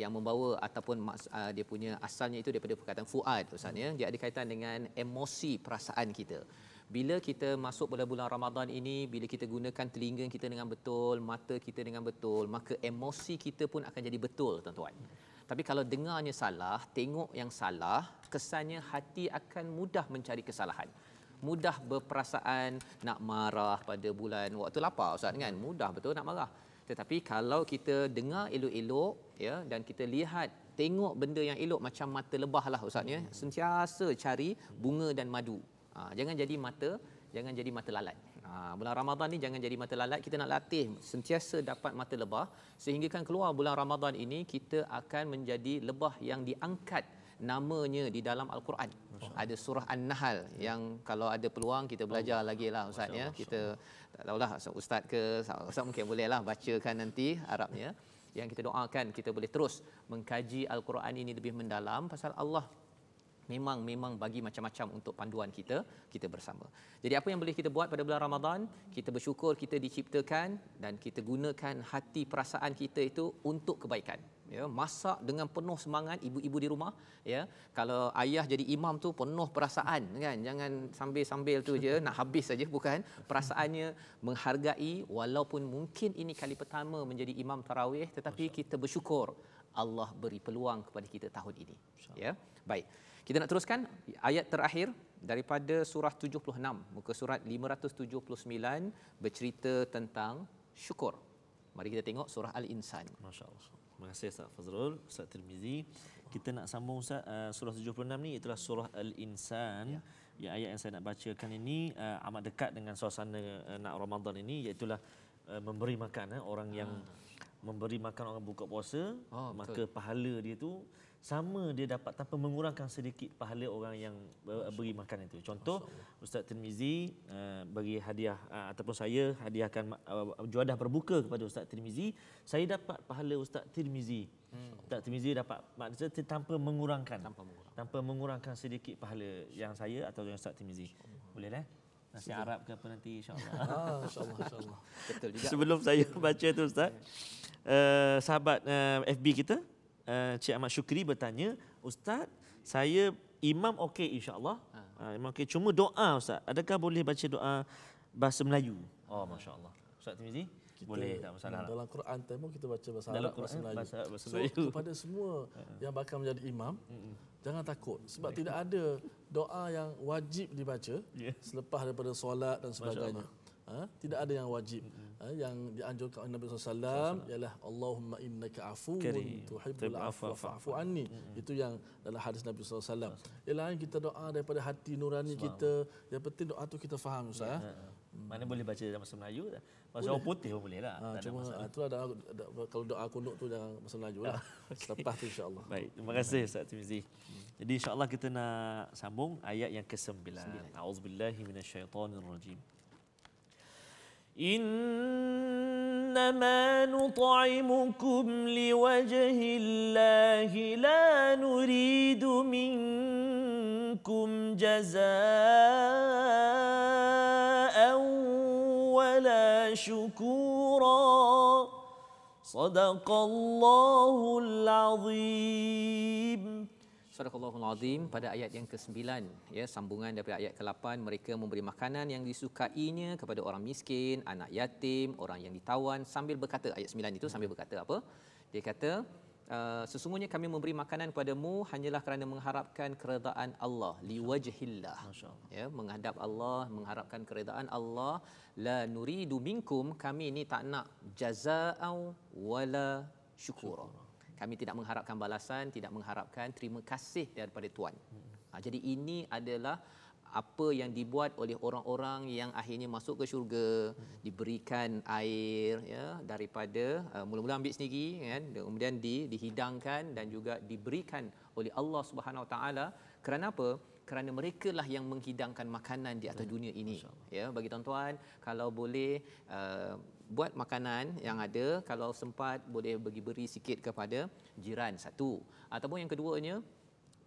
yang membawa ataupun uh, dia punya asalnya itu daripada perkataan fuad ustaz ya dia ada kaitan dengan emosi perasaan kita bila kita masuk pada bulan Ramadan ini bila kita gunakan telinga kita dengan betul mata kita dengan betul maka emosi kita pun akan jadi betul tuan-tuan tapi kalau dengarnya salah tengok yang salah kesannya hati akan mudah mencari kesalahan mudah berperasaan nak marah pada bulan waktu lapar ustaz kan mudah betul nak marah tetapi kalau kita dengar elok-elok ya dan kita lihat tengok benda yang elok macam mata lebah lah ustaz ya hmm. sentiasa cari bunga dan madu ha, jangan jadi mata jangan jadi mata lalat ha, bulan Ramadan ni jangan jadi mata lalat kita nak latih sentiasa dapat mata lebah sehingga kan keluar bulan Ramadan ini kita akan menjadi lebah yang diangkat namanya di dalam al-Quran. ada surah An-Nahl yang kalau ada peluang kita belajar lagi lah ustaz ya. Kita tak tahulah ustaz ke ustaz mungkin bolehlah lah bacakan nanti Arabnya yang kita doakan kita boleh terus mengkaji al-Quran ini lebih mendalam pasal Allah memang memang bagi macam-macam untuk panduan kita kita bersama. Jadi apa yang boleh kita buat pada bulan Ramadan? Kita bersyukur kita diciptakan dan kita gunakan hati perasaan kita itu untuk kebaikan ya masak dengan penuh semangat ibu-ibu di rumah ya kalau ayah jadi imam tu penuh perasaan kan jangan sambil-sambil tu je nak habis saja bukan perasaannya menghargai walaupun mungkin ini kali pertama menjadi imam tarawih tetapi kita bersyukur Allah beri peluang kepada kita tahun ini ya baik kita nak teruskan ayat terakhir daripada surah 76 muka surat 579 bercerita tentang syukur mari kita tengok surah al-insan masyaallah Terima kasih Ustaz Fazrul, Ustaz Tirmizi. Kita nak sambung Ustaz uh, surah 76 ni itulah surah Al-Insan. Ya. ya ayat yang saya nak bacakan ini uh, amat dekat dengan suasana uh, nak Ramadan ini iaitu uh, memberi makan uh, orang yang ha. memberi makan orang buka puasa oh, maka betul. pahala dia tu sama dia dapat tanpa mengurangkan sedikit pahala orang yang eh, beri makan itu. Contoh Ustaz Tirmizi uh, bagi hadiah uh, ataupun saya hadiahkan uh, juadah berbuka kepada Ustaz Tirmizi, saya dapat pahala Ustaz Tirmizi. Hmm. Ustaz Tirmizi dapat maksudnya tanpa mengurangkan tanpa mengurangkan, tanpa mengurangkan sedikit pahala yang saya atau yang Ustaz Tirmizi. Boleh tak? Nasi Arab ke apa nanti insyaAllah. Ah, insyaAllah. Insya (laughs) Betul Sebelum saya (laughs) baca tu Ustaz, uh, sahabat uh, FB kita, Eh, Cik Ahmad Syukri bertanya, "Ustaz, saya imam okey Insyaallah Ha. Uh, imam okey cuma doa ustaz. Adakah boleh baca doa bahasa Melayu? Oh, masya-Allah. Ustaz Timizi boleh tak masalah. Dalam Quran time kita baca bahasa dalam Quran, bahasa Melayu. Bahasa, bahasa so, Melayu. kepada semua (laughs) ha. yang bakal menjadi imam, jangan takut sebab Mereka. tidak ada doa yang wajib dibaca (laughs) yeah. selepas daripada solat dan sebagainya. Ha? Tidak ada yang wajib. Ha? Yang dianjurkan oleh Nabi SAW ialah Allahumma innaka afuun tuhibbul afwa fa'fu anni. Itu yang dalam hadis Nabi SAW. Yang lain kita doa daripada hati nurani kita. Yang penting doa tu kita faham. Ustaz. Ya. ya, ya, ya. Hmm. Mana boleh baca dalam bahasa Melayu Bahasa orang putih pun boleh lah ha, Cuma itu ada, Kalau doa kunduk tu Jangan bahasa Melayu lah (laughs) okay. Selepas tu insyaAllah Baik Terima kasih hmm. Ustaz Timizi hmm. Jadi insyaAllah kita nak Sambung ayat yang ke-9 A'udzubillahiminasyaitanirrojim hmm. إنما نطعمكم لوجه الله لا نريد منكم جزاء ولا شكورا صدق الله العظيم Subhanallahul Azim pada ayat yang ke-9 ya sambungan daripada ayat ke-8 mereka memberi makanan yang disukainya kepada orang miskin, anak yatim, orang yang ditawan sambil berkata ayat 9 itu sambil berkata apa? Dia kata ah, sesungguhnya kami memberi makanan kepadamu hanyalah kerana mengharapkan keredaan Allah liwajhillah ya menghadap Allah mengharapkan keredaan Allah la nuridu minkum kami ini tak nak jazaa'u wala syukura kami tidak mengharapkan balasan tidak mengharapkan terima kasih daripada tuan ha, jadi ini adalah apa yang dibuat oleh orang-orang yang akhirnya masuk ke syurga diberikan air ya daripada uh, mula-mula ambil sendiri kan kemudian di, dihidangkan dan juga diberikan oleh Allah Subhanahu taala kerana apa kerana mereka lah yang menghidangkan makanan di atas dunia ini ya bagi tuan-tuan kalau boleh uh, buat makanan yang ada kalau sempat boleh bagi beri sikit kepada jiran satu ataupun yang keduanya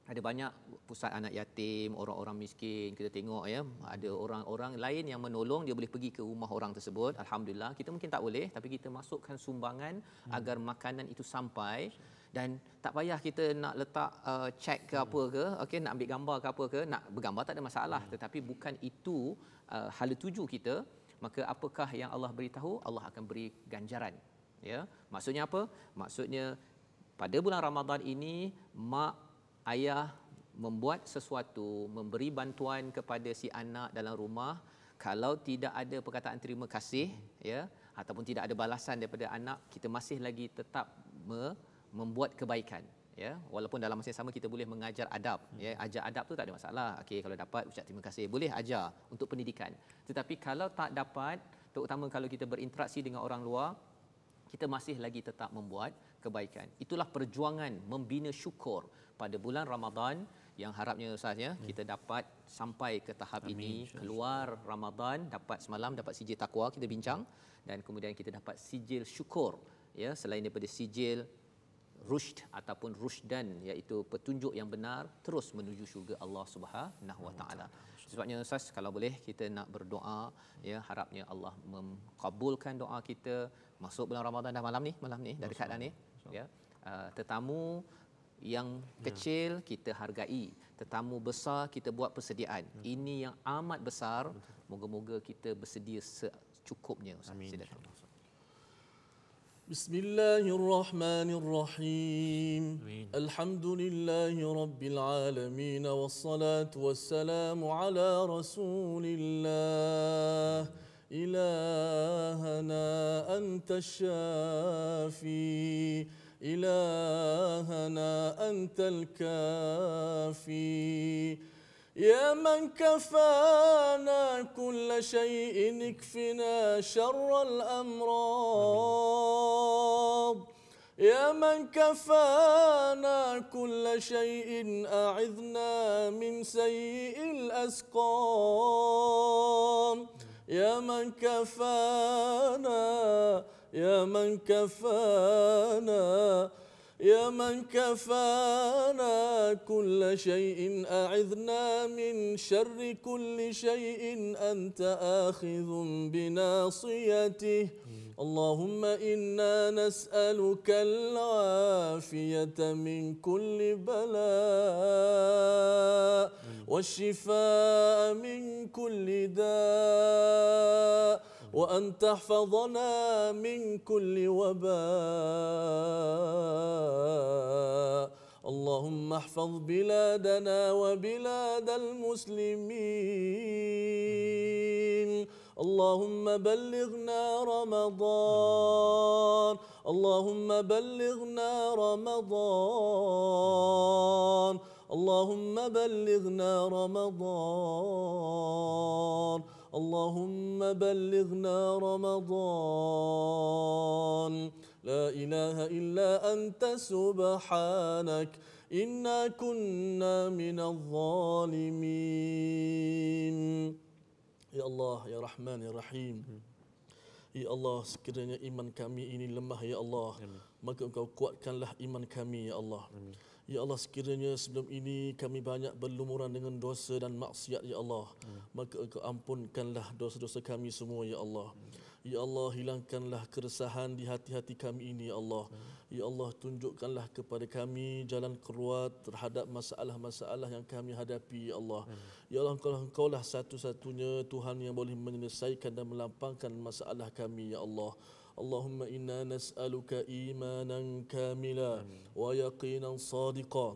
ada banyak pusat anak yatim, orang-orang miskin. Kita tengok ya, ada orang-orang lain yang menolong, dia boleh pergi ke rumah orang tersebut. Alhamdulillah, kita mungkin tak boleh tapi kita masukkan sumbangan hmm. agar makanan itu sampai dan tak payah kita nak letak uh, cek ke apa ke, okay nak ambil gambar ke apa ke, nak bergambar tak ada masalah. Hmm. Tetapi bukan itu uh, hal tuju kita maka apakah yang Allah beritahu Allah akan beri ganjaran ya maksudnya apa maksudnya pada bulan Ramadan ini mak ayah membuat sesuatu memberi bantuan kepada si anak dalam rumah kalau tidak ada perkataan terima kasih ya ataupun tidak ada balasan daripada anak kita masih lagi tetap me- membuat kebaikan ya walaupun dalam masa yang sama kita boleh mengajar adab ya ajar adab tu tak ada masalah okey kalau dapat ucap terima kasih boleh ajar untuk pendidikan tetapi kalau tak dapat terutama kalau kita berinteraksi dengan orang luar kita masih lagi tetap membuat kebaikan itulah perjuangan membina syukur pada bulan Ramadan yang harapnya ustaz ya kita dapat sampai ke tahap Amin. ini keluar Ramadan dapat semalam dapat sijil takwa kita bincang dan kemudian kita dapat sijil syukur ya selain daripada sijil rusyd ataupun rusydan iaitu petunjuk yang benar terus menuju syurga Allah Subhanahuwataala. Sebabnya Ustaz kalau boleh kita nak berdoa ya harapnya Allah mengabulkan doa kita masuk bulan Ramadan dah malam ni malam ni dari keadaan ni ya. Uh, tetamu yang kecil ya. kita hargai tetamu besar kita buat persediaan ya. ini yang amat besar moga-moga kita bersedia secukupnya Amin. بسم الله الرحمن الرحيم الحمد لله رب العالمين والصلاة والسلام على رسول الله إلهنا أنت الشافي إلهنا أنت الكافي يا من كفانا كل شيء اكفنا شر الأمراض يا من كفانا كل شيء أعذنا من سيء الأسقام يا من كفانا يا من كفانا يا من كفانا كل شيء أعذنا من شر كل شيء أنت آخذ بناصيته اللهم إنا نسألك العافية من كل بلاء والشفاء من كل داء وأن تحفظنا من كل وباء اللهم احفظ بلادنا وبلاد المسلمين اللهم بلغنا رمضان اللهم بلغنا رمضان اللهم بلغنا رمضان اللهم بلغنا رمضان لا اله الا انت سبحانك انا كنا من الظالمين يا الله يا رحمن يا رحيم يا الله سكرني ايمان كامي اني لمه يا الله ما كنت قوات كان له ايمان كامي يا الله Amin. Ya Allah sekiranya sebelum ini kami banyak berlumuran dengan dosa dan maksiat ya Allah ya. maka engkau ampunkanlah dosa-dosa kami semua ya Allah ya Allah hilangkanlah keresahan di hati-hati kami ini ya Allah ya Allah tunjukkanlah kepada kami jalan keluar terhadap masalah-masalah yang kami hadapi ya Allah ya Allah engkau, lah, engkau lah satu-satunya Tuhan yang boleh menyelesaikan dan melampangkan masalah kami ya Allah اللهم انا نسالك ايمانا كاملا ويقينا صادقا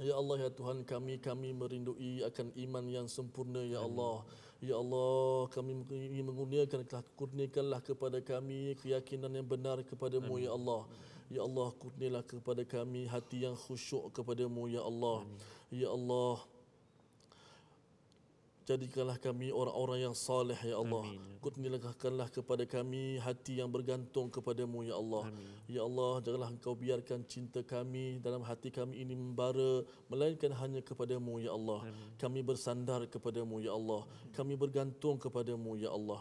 Ya Allah, Ya Tuhan kami, kami merindui akan iman yang sempurna, Ya Allah. Ya Allah, kami ingin mengurniakan, kurniakanlah kepada kami keyakinan yang benar kepadamu, Ya Allah. Ya Allah, kurnilah kepada kami hati yang khusyuk kepadamu, Ya Allah, ya Allah Jadikanlah kami orang-orang yang saleh ya Allah. Ya Kutnilahkanlah kepada kami hati yang bergantung kepadamu ya Allah. Amin. Ya Allah, janganlah engkau biarkan cinta kami dalam hati kami ini membara melainkan hanya kepadamu ya Allah. Amin. Kami bersandar kepadamu ya Allah. Amin. Kami bergantung kepadamu ya Allah.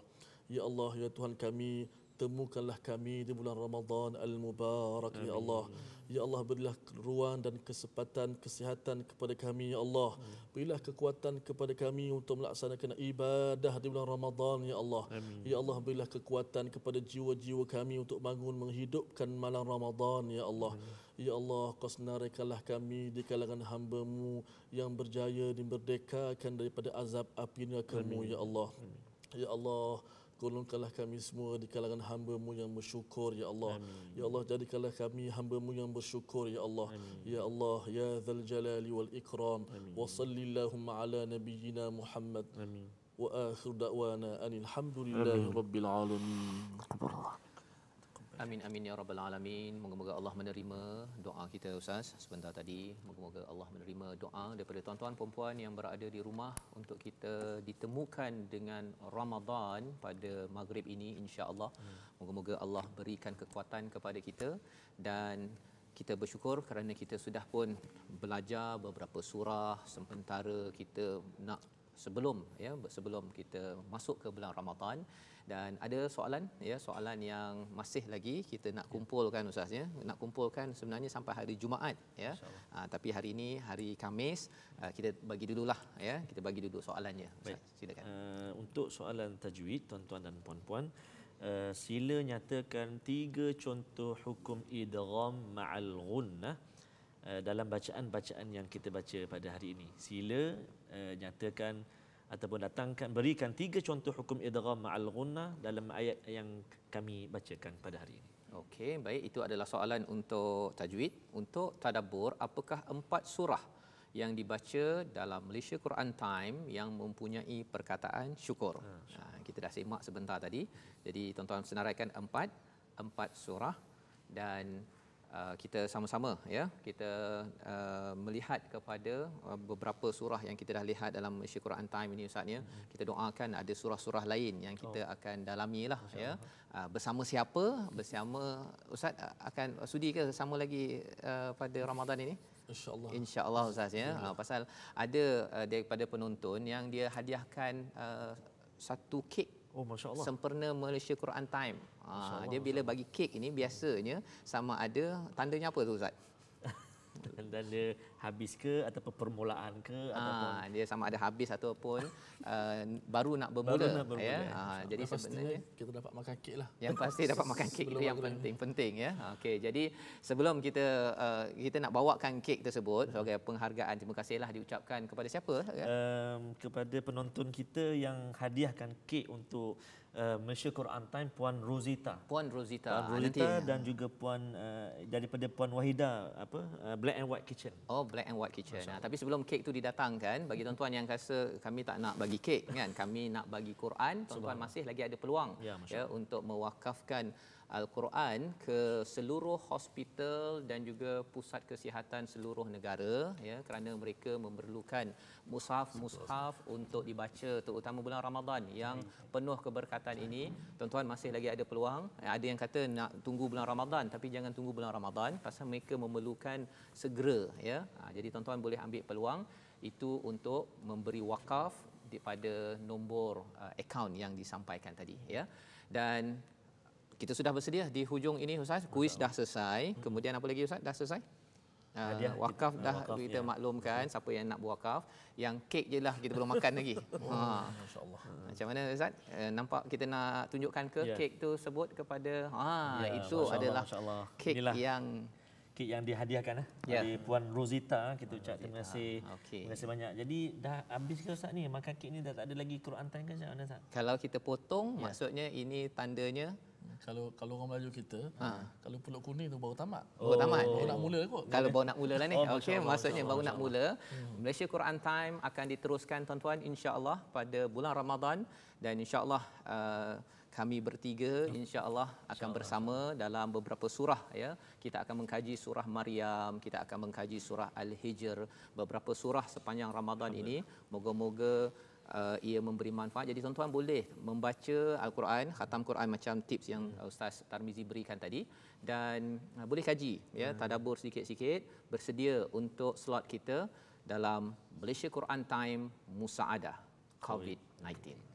Ya Allah, ya Tuhan kami, temukanlah kami di bulan Ramadhan al-mubarak ya Allah. Ya Ya Allah berilah ruang dan kesempatan kesihatan kepada kami ya Allah. Hmm. Berilah kekuatan kepada kami untuk melaksanakan ibadah di bulan Ramadhan. ya Allah. Amin. Ya Allah berilah kekuatan kepada jiwa-jiwa kami untuk bangun menghidupkan malam Ramadhan. ya Allah. Amin. Ya Allah kau senarikanlah kami di kalangan hambaMu yang berjaya dan dimerdekakan daripada azab api neraka-Mu ya Allah. Ya Allah. Amin. Ya Allah Golongkanlah kami semua di kalangan hamba-Mu yang bersyukur ya Allah. Amin. Ya Allah jadikanlah kami hamba-Mu yang bersyukur ya Allah. Amin. Ya Allah ya Zal Jalali wal Ikram. Wa Allahumma ala nabiyyina Muhammad. Amin. Wa akhir da'wana anil hamdulillahi rabbil alamin. Allah. Amin amin ya rabbal alamin. Moga-moga Allah menerima doa kita Ustaz sebentar tadi. Moga-moga Allah menerima doa daripada tuan-tuan puan-puan yang berada di rumah untuk kita ditemukan dengan Ramadan pada Maghrib ini insya-Allah. Moga-moga Allah berikan kekuatan kepada kita dan kita bersyukur kerana kita sudah pun belajar beberapa surah sementara kita nak sebelum ya sebelum kita masuk ke bulan Ramadan dan ada soalan ya soalan yang masih lagi kita nak ya. kumpulkan ya. ustaz nak kumpulkan sebenarnya sampai hari Jumaat ya ha, tapi hari ini hari Khamis ha, ah, kita bagi dululah ya kita bagi dulu soalannya ustaz Baik. silakan uh, untuk soalan tajwid tuan-tuan dan puan-puan uh, sila nyatakan tiga contoh hukum idgham ma'al gunnah dalam bacaan-bacaan yang kita baca pada hari ini. Sila uh, nyatakan ataupun datangkan berikan tiga contoh hukum idgham ma'al ghunnah dalam ayat yang kami bacakan pada hari ini. Okey, baik itu adalah soalan untuk tajwid, untuk tadabbur apakah empat surah yang dibaca dalam Malaysia Quran Time yang mempunyai perkataan syukur. Ha, kita dah simak sebentar tadi. Jadi tuan-tuan senaraikan empat empat surah dan Uh, kita sama-sama ya kita uh, melihat kepada uh, beberapa surah yang kita dah lihat dalam Isyik Quran time ini ustaznya mm-hmm. kita doakan ada surah-surah lain yang kita oh. akan dalami lah ya uh, bersama siapa bersama ustaz uh, akan sudi ke sama lagi uh, pada Ramadan ini insyaallah insyaallah ustaz ya InsyaAllah. Uh, pasal ada uh, daripada penonton yang dia hadiahkan uh, satu kek Oh, Masya Allah. Sempurna Malaysia Quran Time. Ha, dia bila bagi kek ini biasanya sama ada tandanya apa tu Ustaz? dan dia habis ke atau permulaan ke ha, ataupun dia sama ada habis ataupun uh, baru nak bermula, baru nak bermula Ha, jadi sebenarnya kita dapat makan kek lah. Yang pasti dapat makan (laughs) kek itu yang penting penting ya. Okey jadi sebelum kita uh, kita nak bawakan kek tersebut hmm. sebagai penghargaan terima kasihlah diucapkan kepada siapa? Um, kepada penonton kita yang hadiahkan kek untuk uh, Malaysia Quran Time Puan Rosita. Puan Rosita. Puan ah, Rosita ah, dan juga Puan uh, daripada Puan Wahida apa uh, Black and White Kitchen. Oh Black and White Kitchen. Nah, tapi sebelum kek tu didatangkan bagi mm-hmm. tuan-tuan yang rasa kami tak nak bagi kek kan (laughs) kami nak bagi Quran tuan-tuan masih lagi ada peluang ya, ya untuk mewakafkan Al-Quran ke seluruh hospital dan juga pusat kesihatan seluruh negara ya kerana mereka memerlukan mushaf-mushaf untuk dibaca terutama bulan Ramadan yang penuh keberkatan ini. Tuan-tuan masih lagi ada peluang. Ada yang kata nak tunggu bulan Ramadan tapi jangan tunggu bulan Ramadan pasal mereka memerlukan segera ya. Ha, jadi tuan-tuan boleh ambil peluang itu untuk memberi wakaf daripada nombor uh, akaun yang disampaikan tadi ya dan kita sudah bersedia di hujung ini Ustaz. Kuis dah selesai. Kemudian apa lagi Ustaz? Dah selesai? uh, wakaf ah, dah wakaf, kita ya. maklumkan ya. siapa yang nak berwakaf. Yang kek je lah kita belum makan lagi. Ha. (laughs) Macam mana Ustaz? Uh, nampak kita nak tunjukkan ke ya. kek tu sebut kepada... Ha, ya, itu adalah Allah, kek Inilah. yang yang dihadiahkan eh yeah. Ya. dari puan Rosita eh, kita ucap terima kasih okay. terima kasih banyak jadi dah habis ke ustaz ni makan kek ni dah tak ada lagi Quran time ke ustaz kalau kita potong yeah. maksudnya ini tandanya kalau kalau orang Melayu kita, ha. kalau peluk kuning tu baru tamat. Baru oh. tamat. Baru nak mula kot. Kalau baru nak mula lah ni. Oh, Okey, maksudnya baru nak mula. Hmm. Malaysia Quran Time akan diteruskan tuan-tuan insya-Allah pada bulan Ramadan dan insya-Allah uh, kami bertiga hmm. insya-Allah akan insya bersama dalam beberapa surah ya. Kita akan mengkaji surah Maryam, kita akan mengkaji surah Al-Hijr, beberapa surah sepanjang Ramadan ini. Moga-moga uh, ia memberi manfaat. Jadi tuan-tuan boleh membaca Al-Quran, khatam Quran macam tips yang hmm. Ustaz Tarmizi berikan tadi dan uh, boleh kaji ya, hmm. tadabbur sikit-sikit, bersedia untuk slot kita dalam Malaysia Quran Time Musaadah COVID-19. COVID-19.